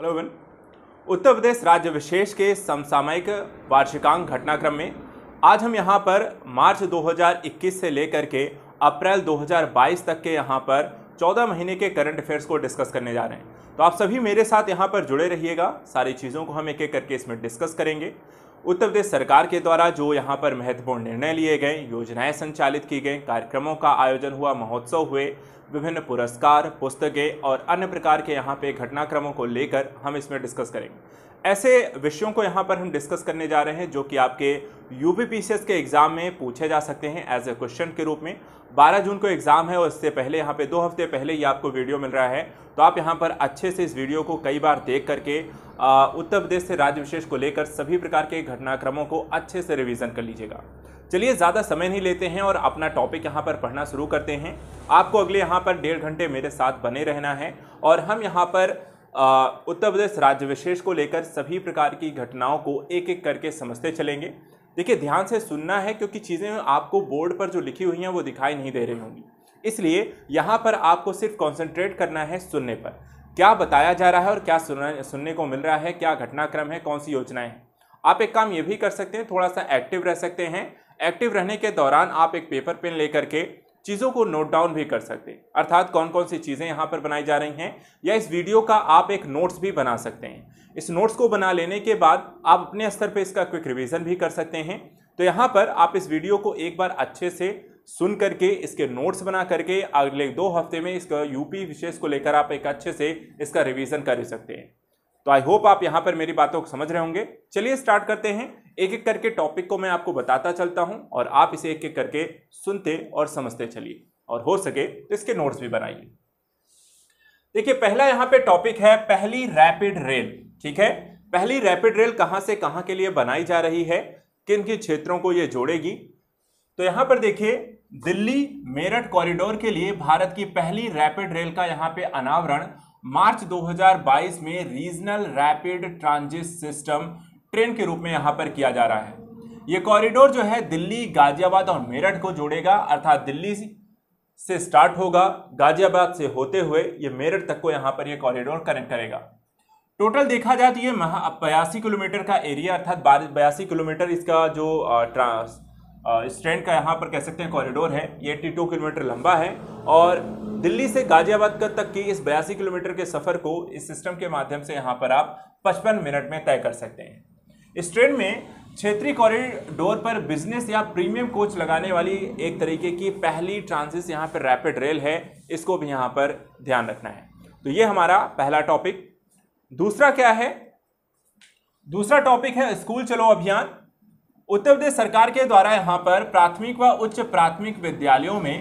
hello Avon उत्तर प्रदेश राज्य विशेष के समसामयिक वार्षिकांक घटनाक्रम में आज हम यहाँ पर मार्च 2021 से लेकर के अप्रैल 2022 तक के यहाँ पर 14 महीने के करंट अफेयर्स को डिस्कस करने जा रहे हैं तो आप सभी मेरे साथ यहाँ पर जुड़े रहिएगा सारी चीज़ों को हम एक एक करके इसमें डिस्कस करेंगे उत्तर प्रदेश सरकार के द्वारा जो यहाँ पर महत्वपूर्ण निर्णय लिए गए योजनाएँ संचालित की गई कार्यक्रमों का आयोजन हुआ महोत्सव हुए विभिन्न पुरस्कार पुस्तकें और अन्य प्रकार के यहाँ पे घटनाक्रमों को लेकर हम इसमें डिस्कस करेंगे ऐसे विषयों को यहाँ पर हम डिस्कस करने जा रहे हैं जो कि आपके यू के एग्ज़ाम में पूछे जा सकते हैं एज ए क्वेश्चन के रूप में 12 जून को एग्ज़ाम है और इससे पहले यहाँ पे दो हफ्ते पहले ही आपको वीडियो मिल रहा है तो आप यहाँ पर अच्छे से इस वीडियो को कई बार देख करके उत्तर प्रदेश से राज्य विशेष को लेकर सभी प्रकार के घटनाक्रमों को अच्छे से रिविज़न कर लीजिएगा चलिए ज़्यादा समय नहीं लेते हैं और अपना टॉपिक यहाँ पर पढ़ना शुरू करते हैं आपको अगले यहाँ पर डेढ़ घंटे मेरे साथ बने रहना है और हम यहाँ पर उत्तर प्रदेश राज्य विशेष को लेकर सभी प्रकार की घटनाओं को एक एक करके समझते चलेंगे देखिए ध्यान से सुनना है क्योंकि चीज़ें आपको बोर्ड पर जो लिखी हुई हैं वो दिखाई नहीं दे रही होंगी इसलिए यहाँ पर आपको सिर्फ कॉन्सेंट्रेट करना है सुनने पर क्या बताया जा रहा है और क्या सुनने को मिल रहा है क्या घटनाक्रम है कौन सी योजनाएँ हैं आप एक काम ये भी कर सकते हैं थोड़ा सा एक्टिव रह सकते हैं एक्टिव रहने के दौरान आप एक पेपर पेन लेकर के चीज़ों को नोट डाउन भी कर सकते हैं अर्थात कौन कौन सी चीज़ें यहाँ पर बनाई जा रही हैं या इस वीडियो का आप एक नोट्स भी बना सकते हैं इस नोट्स को बना लेने के बाद आप अपने स्तर पर इसका क्विक रिविज़न भी कर सकते हैं तो यहाँ पर आप इस वीडियो को एक बार अच्छे से सुन करके इसके नोट्स बना करके अगले दो हफ्ते में इसका यूपी विशेष को लेकर आप एक अच्छे से इसका रिवीजन कर सकते हैं तो आई होप आप यहाँ पर मेरी बातों को समझ रहे होंगे चलिए स्टार्ट करते हैं एक एक करके टॉपिक को मैं आपको बताता चलता हूं और आप इसे एक एक करके सुनते और समझते चलिए और हो सके तो इसके नोट्स भी बनाइए देखिए पहला यहां पे टॉपिक है पहली रैपिड रेल ठीक है पहली रैपिड रेल कहां से कहां के लिए बनाई जा रही है किन किन क्षेत्रों को ये जोड़ेगी तो यहां पर देखिए दिल्ली मेरठ कॉरिडोर के लिए भारत की पहली रैपिड रेल का यहां पे अनावरण मार्च 2022 में regional rapid transit system train के रूप में यहाँ पर किया जा रहा है ये कॉरिडोर जो है दिल्ली गाजियाबाद और मेरठ को जोड़ेगा अर्थात दिल्ली से स्टार्ट होगा गाजियाबाद से होते हुए ये मेरठ तक को यहाँ पर यह कॉरिडोर कनेक्ट करेगा टोटल देखा जाए तो ये महा बयासी किलोमीटर का एरिया अर्थात बयासी किलोमीटर इसका जो ट्रांस इस का यहाँ पर कह सकते हैं कॉरिडोर है ये एट्टी टू किलोमीटर लंबा है और दिल्ली से गाजियाबाद तक की इस बयासी किलोमीटर के सफ़र को इस सिस्टम के माध्यम से यहाँ पर आप पचपन मिनट में तय कर सकते हैं इस ट्रेन में क्षेत्रीय कॉरिडोर पर बिजनेस या प्रीमियम कोच लगाने वाली एक तरीके की पहली ट्रांसिस यहाँ पर रैपिड रेल है इसको भी यहाँ पर ध्यान रखना है तो ये हमारा पहला टॉपिक दूसरा क्या है दूसरा टॉपिक है स्कूल चलो अभियान उत्तर प्रदेश सरकार के द्वारा यहाँ पर प्राथमिक व उच्च प्राथमिक विद्यालयों में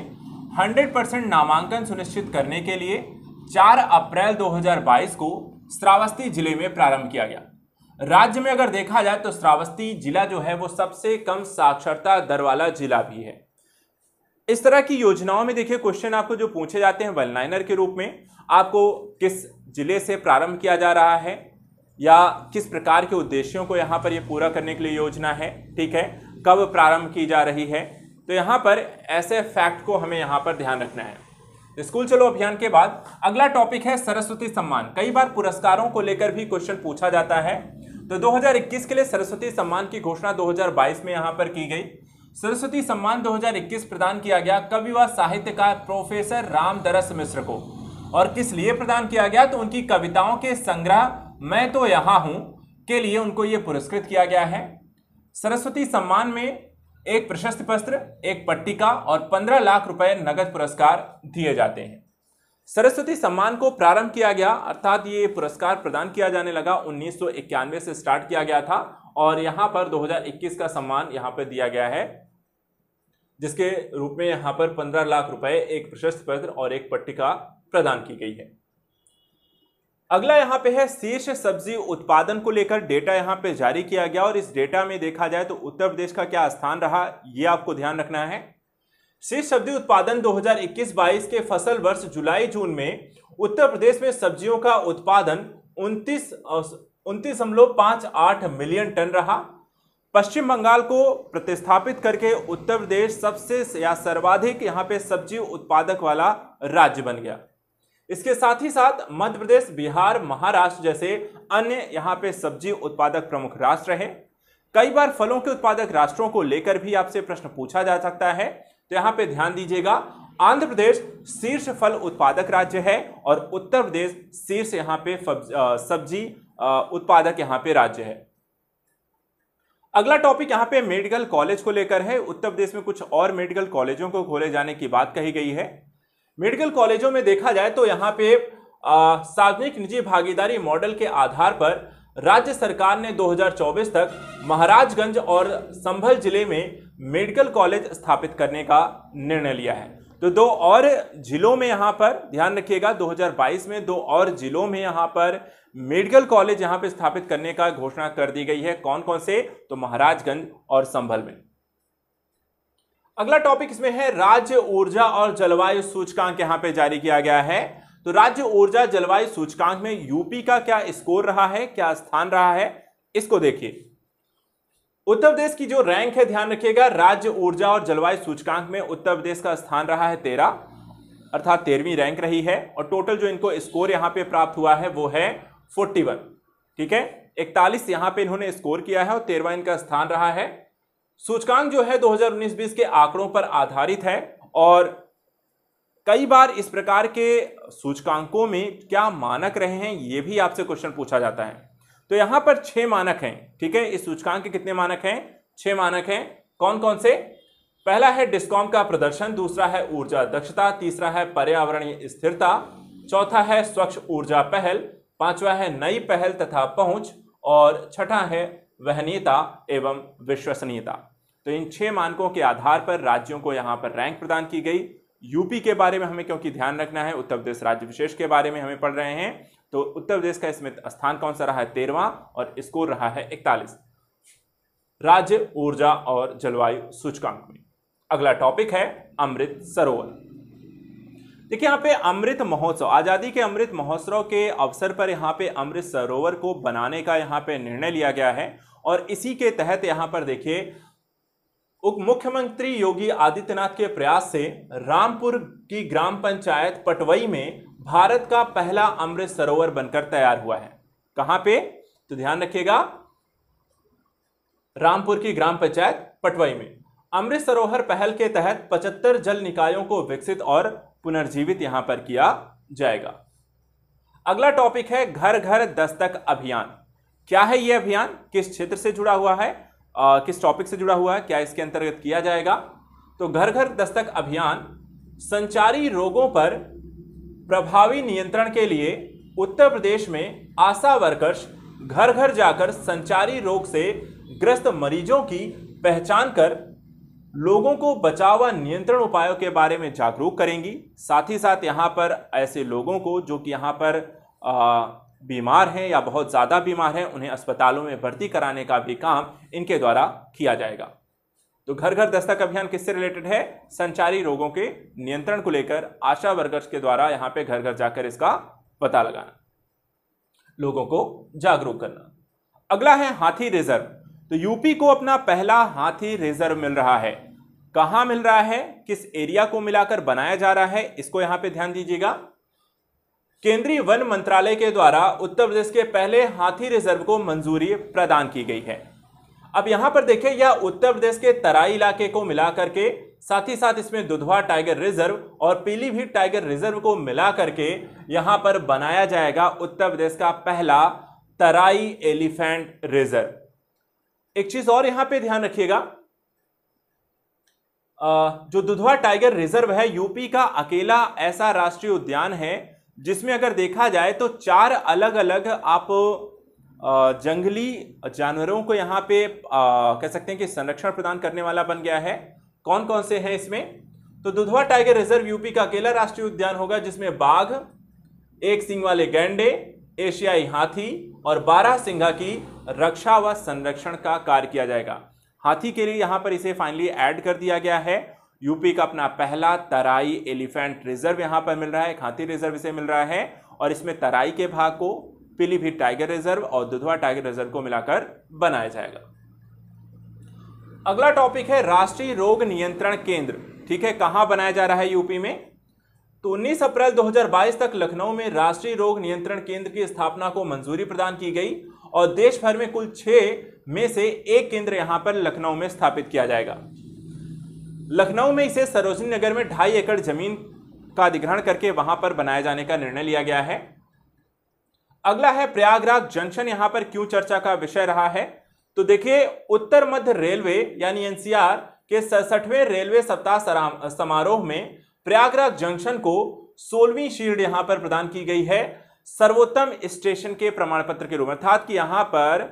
100 परसेंट नामांकन सुनिश्चित करने के लिए 4 अप्रैल 2022 को श्रावस्ती जिले में प्रारंभ किया गया राज्य में अगर देखा जाए तो श्रावस्ती जिला जो है वो सबसे कम साक्षरता दर वाला जिला भी है इस तरह की योजनाओं में देखिए क्वेश्चन आपको जो पूछे जाते हैं वन लाइनर के रूप में आपको किस जिले से प्रारंभ किया जा रहा है या किस प्रकार के उद्देश्यों को यहाँ पर ये पूरा करने के लिए योजना है ठीक है कब प्रारंभ की जा रही है तो यहाँ पर ऐसे फैक्ट को हमें यहाँ पर ध्यान रखना है तो स्कूल चलो अभियान के बाद अगला टॉपिक है सरस्वती सम्मान कई बार पुरस्कारों को लेकर भी क्वेश्चन पूछा जाता है तो 2021 के लिए सरस्वती सम्मान की घोषणा 2022 में यहाँ पर की गई सरस्वती सम्मान 2021 प्रदान किया गया कवि व साहित्यकार प्रोफेसर रामदरस मिश्र को और किस लिए प्रदान किया गया तो उनकी कविताओं के संग्रह मैं तो यहाँ हूँ के लिए उनको ये पुरस्कृत किया गया है सरस्वती सम्मान में एक प्रशस्ति पत्र एक पट्टिका और पंद्रह लाख रुपए नगद पुरस्कार दिए जाते हैं सरस्वती सम्मान को प्रारंभ किया गया अर्थात ये पुरस्कार प्रदान किया जाने लगा उन्नीस से स्टार्ट किया गया था और यहाँ पर 2021 का सम्मान यहाँ पर दिया गया है जिसके रूप में यहाँ पर 15 लाख रुपए एक प्रशस्त पत्र और एक पट्टिका प्रदान की गई है अगला यहाँ पे है शीर्ष सब्जी उत्पादन को लेकर डेटा यहाँ पे जारी किया गया और इस डेटा में देखा जाए तो उत्तर प्रदेश का क्या स्थान रहा ये आपको ध्यान रखना है शेष सब्जी उत्पादन 2021-22 के फसल वर्ष जुलाई जून में उत्तर प्रदेश में सब्जियों का उत्पादन उनतीस उनतीस मिलियन टन रहा पश्चिम बंगाल को प्रतिस्थापित करके उत्तर प्रदेश सबसे या सर्वाधिक यहाँ पे सब्जी उत्पादक वाला राज्य बन गया इसके साथ ही साथ मध्य प्रदेश बिहार महाराष्ट्र जैसे अन्य यहाँ पे सब्जी उत्पादक प्रमुख राष्ट्र हैं कई बार फलों के उत्पादक राष्ट्रों को लेकर भी आपसे प्रश्न पूछा जा सकता है तो यहां पे ध्यान दीजिएगा आंध्र प्रदेश शीर्ष फल उत्पादक राज्य है और उत्तर प्रदेश शीर्ष यहां पे सब्जी उत्पादक यहां पे राज्य है अगला टॉपिक यहां पे मेडिकल कॉलेज को लेकर है उत्तर प्रदेश में कुछ और मेडिकल कॉलेजों को खोले जाने की बात कही गई है मेडिकल कॉलेजों में देखा जाए तो यहां पर सार्वजनिक निजी भागीदारी मॉडल के आधार पर राज्य सरकार ने 2024 तक महाराजगंज और संभल जिले में मेडिकल कॉलेज स्थापित करने का निर्णय लिया है तो दो और जिलों में यहाँ पर ध्यान रखिएगा 2022 में दो और जिलों में यहाँ पर मेडिकल कॉलेज यहाँ पर स्थापित करने का घोषणा कर दी गई है कौन कौन से तो महाराजगंज और संभल में अगला टॉपिक इसमें है राज्य ऊर्जा और जलवायु सूचकांक यहाँ पे जारी किया गया है तो राज्य ऊर्जा जलवायु सूचकांक में यूपी का क्या स्कोर रहा है क्या स्थान रहा है इसको देखिए उत्तर प्रदेश की जो रैंक है ध्यान रखिएगा राज्य ऊर्जा और जलवायु सूचकांक में उत्तर प्रदेश का स्थान रहा है तेरह अर्थात तेरहवीं रैंक रही है और टोटल जो इनको स्कोर यहां पे प्राप्त हुआ है वो है 41 ठीक है 41 यहां पे इन्होंने स्कोर किया है और तेरवा इनका स्थान रहा है सूचकांक जो है 2019-20 के आंकड़ों पर आधारित है और कई बार इस प्रकार के सूचकांकों में क्या मानक रहे हैं ये भी आपसे क्वेश्चन पूछा जाता है तो यहां पर छह मानक हैं ठीक है इस सूचकांक के कितने मानक हैं छह मानक हैं कौन कौन से पहला है डिस्कॉम का प्रदर्शन दूसरा है ऊर्जा दक्षता तीसरा है पर्यावरणीय स्थिरता चौथा है स्वच्छ ऊर्जा पहल पांचवा है नई पहल तथा पहुंच और छठा है वहनीयता एवं विश्वसनीयता तो इन छह मानकों के आधार पर राज्यों को यहां पर रैंक प्रदान की गई यूपी के बारे में हमें क्योंकि ध्यान रखना है उत्तर प्रदेश राज्य विशेष के बारे में हमें पढ़ रहे हैं तो उत्तर प्रदेश का इसमें स्थान कौन सा रहा है तेरवा और स्कोर रहा है इकतालीस राज्य ऊर्जा और जलवायु सूचकांक में अगला टॉपिक है अमृत सरोवर देखिए यहाँ पे अमृत महोत्सव आज़ादी के अमृत महोत्सव के अवसर पर यहाँ पे अमृत सरोवर को बनाने का यहाँ पे निर्णय लिया गया है और इसी के तहत यहाँ पर देखिए उप मुख्यमंत्री योगी आदित्यनाथ के प्रयास से रामपुर की ग्राम पंचायत पटवई में भारत का पहला अमृत सरोवर बनकर तैयार हुआ है कहां पे तो ध्यान रखिएगा रामपुर की ग्राम पंचायत पटवई में अमृत सरोवर पहल के तहत 75 जल निकायों को विकसित और पुनर्जीवित यहां पर किया जाएगा अगला टॉपिक है घर घर दस्तक अभियान क्या है यह अभियान किस क्षेत्र से जुड़ा हुआ है आ, किस टॉपिक से जुड़ा हुआ है क्या इसके अंतर्गत किया जाएगा तो घर घर दस्तक अभियान संचारी रोगों पर प्रभावी नियंत्रण के लिए उत्तर प्रदेश में आशा वर्कर्स घर घर जाकर संचारी रोग से ग्रस्त मरीजों की पहचान कर लोगों को बचाव व नियंत्रण उपायों के बारे में जागरूक करेंगी साथ ही साथ यहाँ पर ऐसे लोगों को जो कि यहाँ पर आ, बीमार हैं या बहुत ज़्यादा बीमार हैं उन्हें अस्पतालों में भर्ती कराने का भी काम इनके द्वारा किया जाएगा तो घर घर दस्तक अभियान किससे रिलेटेड है संचारी रोगों के नियंत्रण को लेकर आशा वर्कर्स के द्वारा यहाँ पे घर घर जाकर इसका पता लगाना लोगों को जागरूक करना अगला है हाथी रिजर्व तो यूपी को अपना पहला हाथी रिजर्व मिल रहा है कहाँ मिल रहा है किस एरिया को मिलाकर बनाया जा रहा है इसको यहाँ पे ध्यान दीजिएगा केंद्रीय वन मंत्रालय के द्वारा उत्तर प्रदेश के पहले हाथी रिजर्व को मंजूरी प्रदान की गई है अब यहां पर देखें यह उत्तर प्रदेश के तराई इलाके को मिलाकर के साथ ही साथ इसमें दुधवा टाइगर रिजर्व और पीलीभीत टाइगर रिजर्व को मिलाकर के यहां पर बनाया जाएगा उत्तर प्रदेश का पहला तराई एलिफेंट रिजर्व एक चीज और यहां पे ध्यान रखिएगा जो दुधवा टाइगर रिजर्व है यूपी का अकेला ऐसा राष्ट्रीय उद्यान है जिसमें अगर देखा जाए तो चार अलग अलग आप जंगली जानवरों को यहाँ पे कह सकते हैं कि संरक्षण प्रदान करने वाला बन गया है कौन कौन से हैं इसमें तो दुधवा टाइगर रिजर्व यूपी का अकेला राष्ट्रीय उद्यान होगा जिसमें बाघ एक सिंह वाले गैंडे एशियाई हाथी और बारह सिंघा की रक्षा व संरक्षण का कार्य किया जाएगा हाथी के लिए यहाँ पर इसे फाइनली ऐड कर दिया गया है यूपी का अपना पहला तराई एलिफेंट रिजर्व यहाँ पर मिल रहा है खाती रिजर्व इसे मिल रहा है और इसमें तराई के भाग को पीलीभीत टाइगर रिजर्व और दुधवा टाइगर रिजर्व को मिलाकर बनाया जाएगा अगला टॉपिक है राष्ट्रीय रोग नियंत्रण केंद्र ठीक है कहाँ बनाया जा रहा है यूपी में तो 19 अप्रैल 2022 तक लखनऊ में राष्ट्रीय रोग नियंत्रण केंद्र की स्थापना को मंजूरी प्रदान की गई और देश भर में कुल छः में से एक केंद्र यहाँ पर लखनऊ में स्थापित किया जाएगा लखनऊ में इसे सरोजनी नगर में ढाई एकड़ जमीन का अधिग्रहण करके वहां पर बनाए जाने का निर्णय लिया गया है अगला है प्रयागराज जंक्शन यहां पर क्यों चर्चा का विषय रहा है तो देखिए उत्तर मध्य रेलवे यानी एनसीआर के सड़सठवें रेलवे सप्ताह समारोह में प्रयागराज जंक्शन को सोलहवीं शील्ड यहां पर प्रदान की गई है सर्वोत्तम स्टेशन के प्रमाण पत्र के रूप में अर्थात कि यहां पर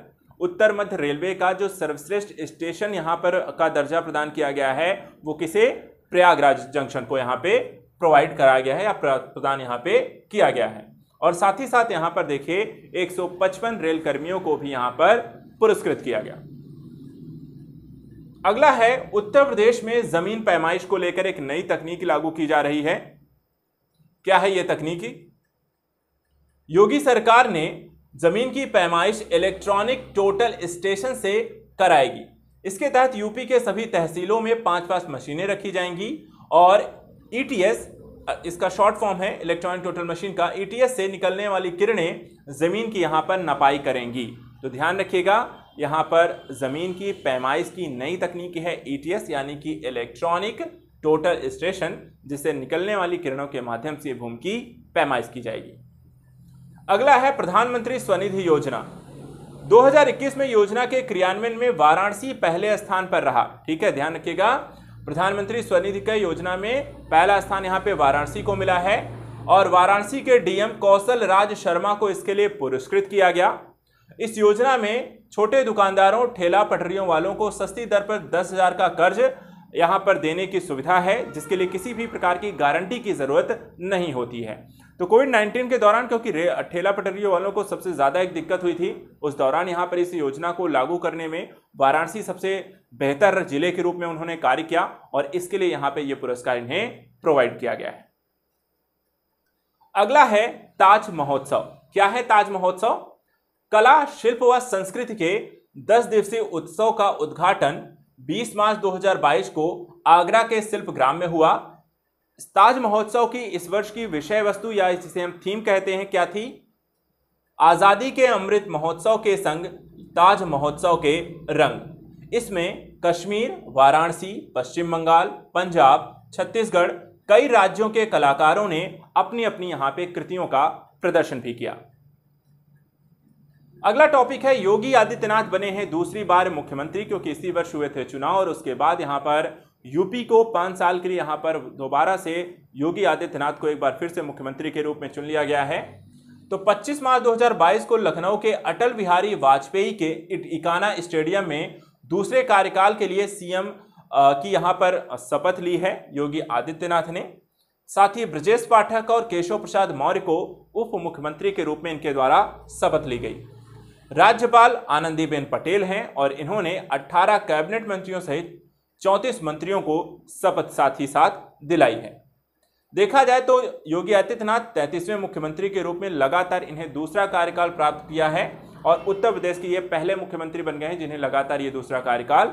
उत्तर मध्य रेलवे का जो सर्वश्रेष्ठ स्टेशन यहाँ पर का दर्जा प्रदान किया गया है वो किसे प्रयागराज जंक्शन को यहाँ पे प्रोवाइड कराया गया है या प्रदान यहाँ पे किया गया है और साथ ही साथ यहाँ पर देखिए 155 रेल कर्मियों को भी यहाँ पर पुरस्कृत किया गया अगला है उत्तर प्रदेश में जमीन पैमाइश को लेकर एक नई तकनीक लागू की जा रही है क्या है यह तकनीकी योगी सरकार ने ज़मीन की पैमाइश इलेक्ट्रॉनिक टोटल स्टेशन से कराएगी इसके तहत यूपी के सभी तहसीलों में पाँच पाँच मशीनें रखी जाएंगी और ईटीएस e इसका शॉर्ट फॉर्म है इलेक्ट्रॉनिक टोटल मशीन का ईटीएस e से निकलने वाली किरणें ज़मीन की यहाँ पर नपाई करेंगी तो ध्यान रखिएगा यहाँ पर ज़मीन की पैमाइश की नई तकनीक है ईटीएस e यानी कि इलेक्ट्रॉनिक टोटल स्टेशन जिससे निकलने वाली किरणों के माध्यम से भूमि की पैमाइश की जाएगी अगला है प्रधानमंत्री स्वनिधि योजना 2021 में योजना के क्रियान्वयन में वाराणसी पहले स्थान पर रहा ठीक है ध्यान रखिएगा प्रधानमंत्री स्वनिधि का योजना में पहला स्थान यहाँ पे वाराणसी को मिला है और वाराणसी के डीएम कौशल राज शर्मा को इसके लिए पुरस्कृत किया गया इस योजना में छोटे दुकानदारों ठेला पटरियों वालों को सस्ती दर पर दस हजार का कर्ज यहाँ पर देने की सुविधा है जिसके लिए किसी भी प्रकार की गारंटी की ज़रूरत नहीं होती है तो कोविड नाइन्टीन के दौरान क्योंकि ठेला पटरियों वालों को सबसे ज़्यादा एक दिक्कत हुई थी उस दौरान यहाँ पर इस योजना को लागू करने में वाराणसी सबसे बेहतर जिले के रूप में उन्होंने कार्य किया और इसके लिए यहाँ पे ये पुरस्कार इन्हें प्रोवाइड किया गया है अगला है ताज महोत्सव क्या है ताज महोत्सव कला शिल्प व संस्कृति के 10 दिवसीय उत्सव का उद्घाटन 20 मार्च 2022 को आगरा के शिल्प ग्राम में हुआ ताज महोत्सव की इस वर्ष की विषय वस्तु या जिसे हम थीम कहते हैं क्या थी आज़ादी के अमृत महोत्सव के संग ताज महोत्सव के रंग इसमें कश्मीर वाराणसी पश्चिम बंगाल पंजाब छत्तीसगढ़ कई राज्यों के कलाकारों ने अपनी अपनी यहाँ पे कृतियों का प्रदर्शन भी किया अगला टॉपिक है योगी आदित्यनाथ बने हैं दूसरी बार मुख्यमंत्री क्योंकि इसी वर्ष हुए थे चुनाव और उसके बाद यहाँ पर यूपी को पाँच साल के लिए यहाँ पर दोबारा से योगी आदित्यनाथ को एक बार फिर से मुख्यमंत्री के रूप में चुन लिया गया है तो 25 मार्च 2022 को लखनऊ के अटल बिहारी वाजपेयी के इकाना स्टेडियम में दूसरे कार्यकाल के लिए सीएम की यहाँ पर शपथ ली है योगी आदित्यनाथ ने साथ ही ब्रजेश पाठक और केशव प्रसाद मौर्य को उप मुख्यमंत्री के रूप में इनके द्वारा शपथ ली गई राज्यपाल आनंदीबेन पटेल हैं और इन्होंने 18 कैबिनेट मंत्रियों सहित चौंतीस मंत्रियों को शपथ साथ ही साथ दिलाई है देखा जाए तो योगी आदित्यनाथ तैंतीसवें मुख्यमंत्री के रूप में लगातार इन्हें दूसरा कार्यकाल प्राप्त किया है और उत्तर प्रदेश के ये पहले मुख्यमंत्री बन गए हैं जिन्हें लगातार ये दूसरा कार्यकाल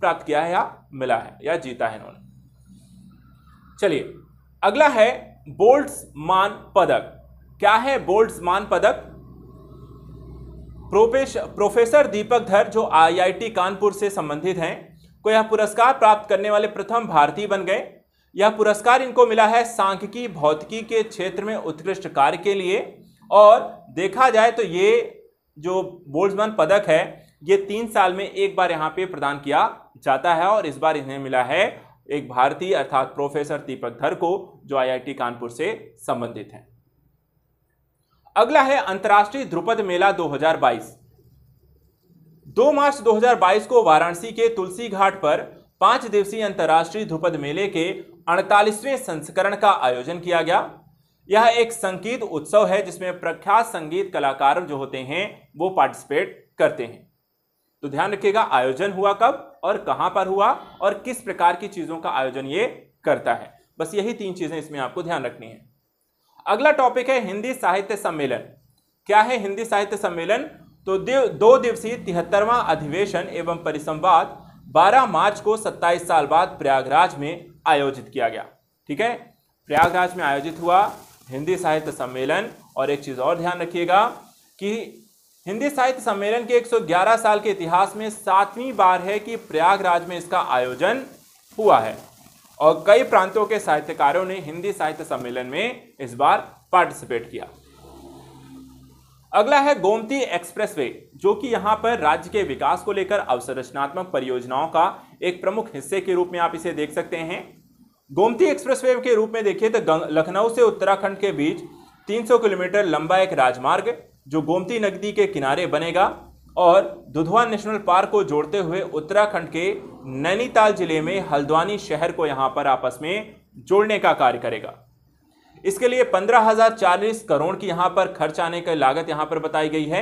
प्राप्त किया है या मिला है या जीता है इन्होंने चलिए अगला है बोल्ट्स मान पदक क्या है बोल्ट्स मान पदक प्रोफेसर दीपक धर जो आईआईटी कानपुर से संबंधित हैं को यह पुरस्कार प्राप्त करने वाले प्रथम भारतीय बन गए यह पुरस्कार इनको मिला है सांख्यिकी भौतिकी के क्षेत्र में उत्कृष्ट कार्य के लिए और देखा जाए तो ये जो बोल्समन पदक है ये तीन साल में एक बार यहाँ पे प्रदान किया जाता है और इस बार इन्हें मिला है एक भारतीय अर्थात प्रोफेसर दीपक धर को जो आईआईटी कानपुर से संबंधित हैं अगला है अंतर्राष्ट्रीय ध्रुपद मेला 2022 दो मार्च 2022 को वाराणसी के तुलसी घाट पर पांच दिवसीय अंतर्राष्ट्रीय ध्रुपद मेले के अड़तालीसवें संस्करण का आयोजन किया गया यह एक संगीत उत्सव है जिसमें प्रख्यात संगीत कलाकार जो होते हैं वो पार्टिसिपेट करते हैं तो ध्यान रखिएगा आयोजन हुआ कब और कहां पर हुआ और किस प्रकार की चीजों का आयोजन ये करता है बस यही तीन चीजें इसमें आपको ध्यान रखनी है अगला टॉपिक है हिंदी साहित्य सम्मेलन क्या है हिंदी साहित्य सम्मेलन तो दो दिवसीय तिहत्तरवां अधिवेशन एवं परिसंवाद 12 मार्च को 27 साल बाद प्रयागराज में आयोजित किया गया ठीक है प्रयागराज में आयोजित हुआ हिंदी साहित्य सम्मेलन और एक चीज़ और ध्यान रखिएगा कि हिंदी साहित्य सम्मेलन के 111 साल के इतिहास में सातवीं बार है कि प्रयागराज में इसका आयोजन हुआ है और कई प्रांतों के साहित्यकारों ने हिंदी साहित्य सम्मेलन में इस बार पार्टिसिपेट किया अगला है गोमती एक्सप्रेसवे जो कि यहाँ पर राज्य के विकास को लेकर अवसंरचनात्मक परियोजनाओं का एक प्रमुख हिस्से के रूप में आप इसे देख सकते हैं गोमती एक्सप्रेसवे के रूप में देखिए तो लखनऊ से उत्तराखंड के बीच 300 किलोमीटर लंबा एक राजमार्ग जो गोमती नदी के किनारे बनेगा और दुधवा नेशनल पार्क को जोड़ते हुए उत्तराखंड के नैनीताल जिले में हल्द्वानी शहर को यहाँ पर आपस में जोड़ने का कार्य करेगा इसके लिए पंद्रह हजार चालीस करोड़ की यहां पर खर्च आने की लागत यहां पर बताई गई है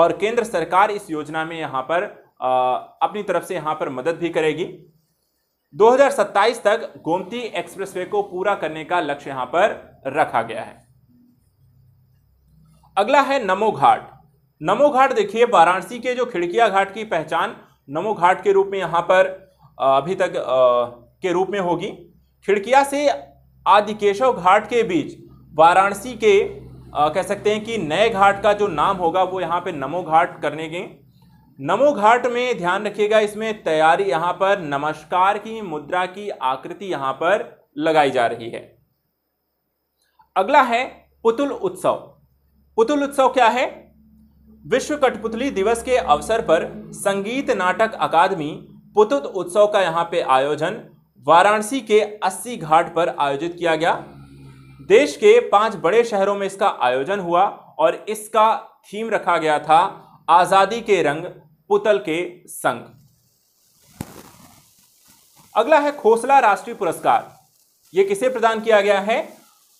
और केंद्र सरकार इस योजना में यहां पर आ, अपनी तरफ से यहां पर मदद भी करेगी 2027 तक गोमती एक्सप्रेसवे को पूरा करने का लक्ष्य यहां पर रखा गया है अगला है नमो घाट नमो घाट देखिए वाराणसी के जो खिड़किया घाट की पहचान नमो घाट के रूप में यहां पर अभी तक आ, के रूप में होगी खिड़किया से आदि केशव घाट के बीच वाराणसी के आ, कह सकते हैं कि नए घाट का जो नाम होगा वो यहाँ पे नमो घाट करने के नमो घाट में ध्यान रखिएगा इसमें तैयारी यहाँ पर नमस्कार की मुद्रा की आकृति यहाँ पर लगाई जा रही है अगला है पुतुल उत्सव पुतुल उत्सव क्या है विश्व कठपुतली दिवस के अवसर पर संगीत नाटक अकादमी पुतुल उत्सव का यहाँ पे आयोजन वाराणसी के अस्सी घाट पर आयोजित किया गया देश के पांच बड़े शहरों में इसका आयोजन हुआ और इसका थीम रखा गया था आजादी के रंग पुतल के संग अगला है खोसला राष्ट्रीय पुरस्कार ये किसे प्रदान किया गया है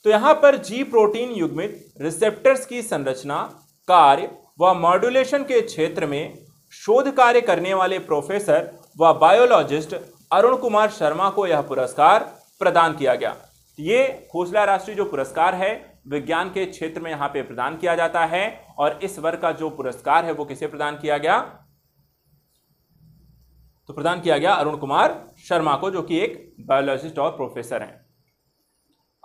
तो यहां पर जी प्रोटीन युग्मित रिसेप्टर्स की संरचना कार्य व मॉड्यूलेशन के क्षेत्र में शोध कार्य करने वाले प्रोफेसर व बायोलॉजिस्ट अरुण कुमार शर्मा को यह पुरस्कार प्रदान किया गया ये खोसला राष्ट्रीय जो पुरस्कार है विज्ञान के क्षेत्र में यहाँ पे प्रदान किया जाता है और इस वर्ग का जो पुरस्कार है वो किसे प्रदान किया गया तो प्रदान किया गया अरुण कुमार शर्मा को जो कि एक बायोलॉजिस्ट और प्रोफेसर हैं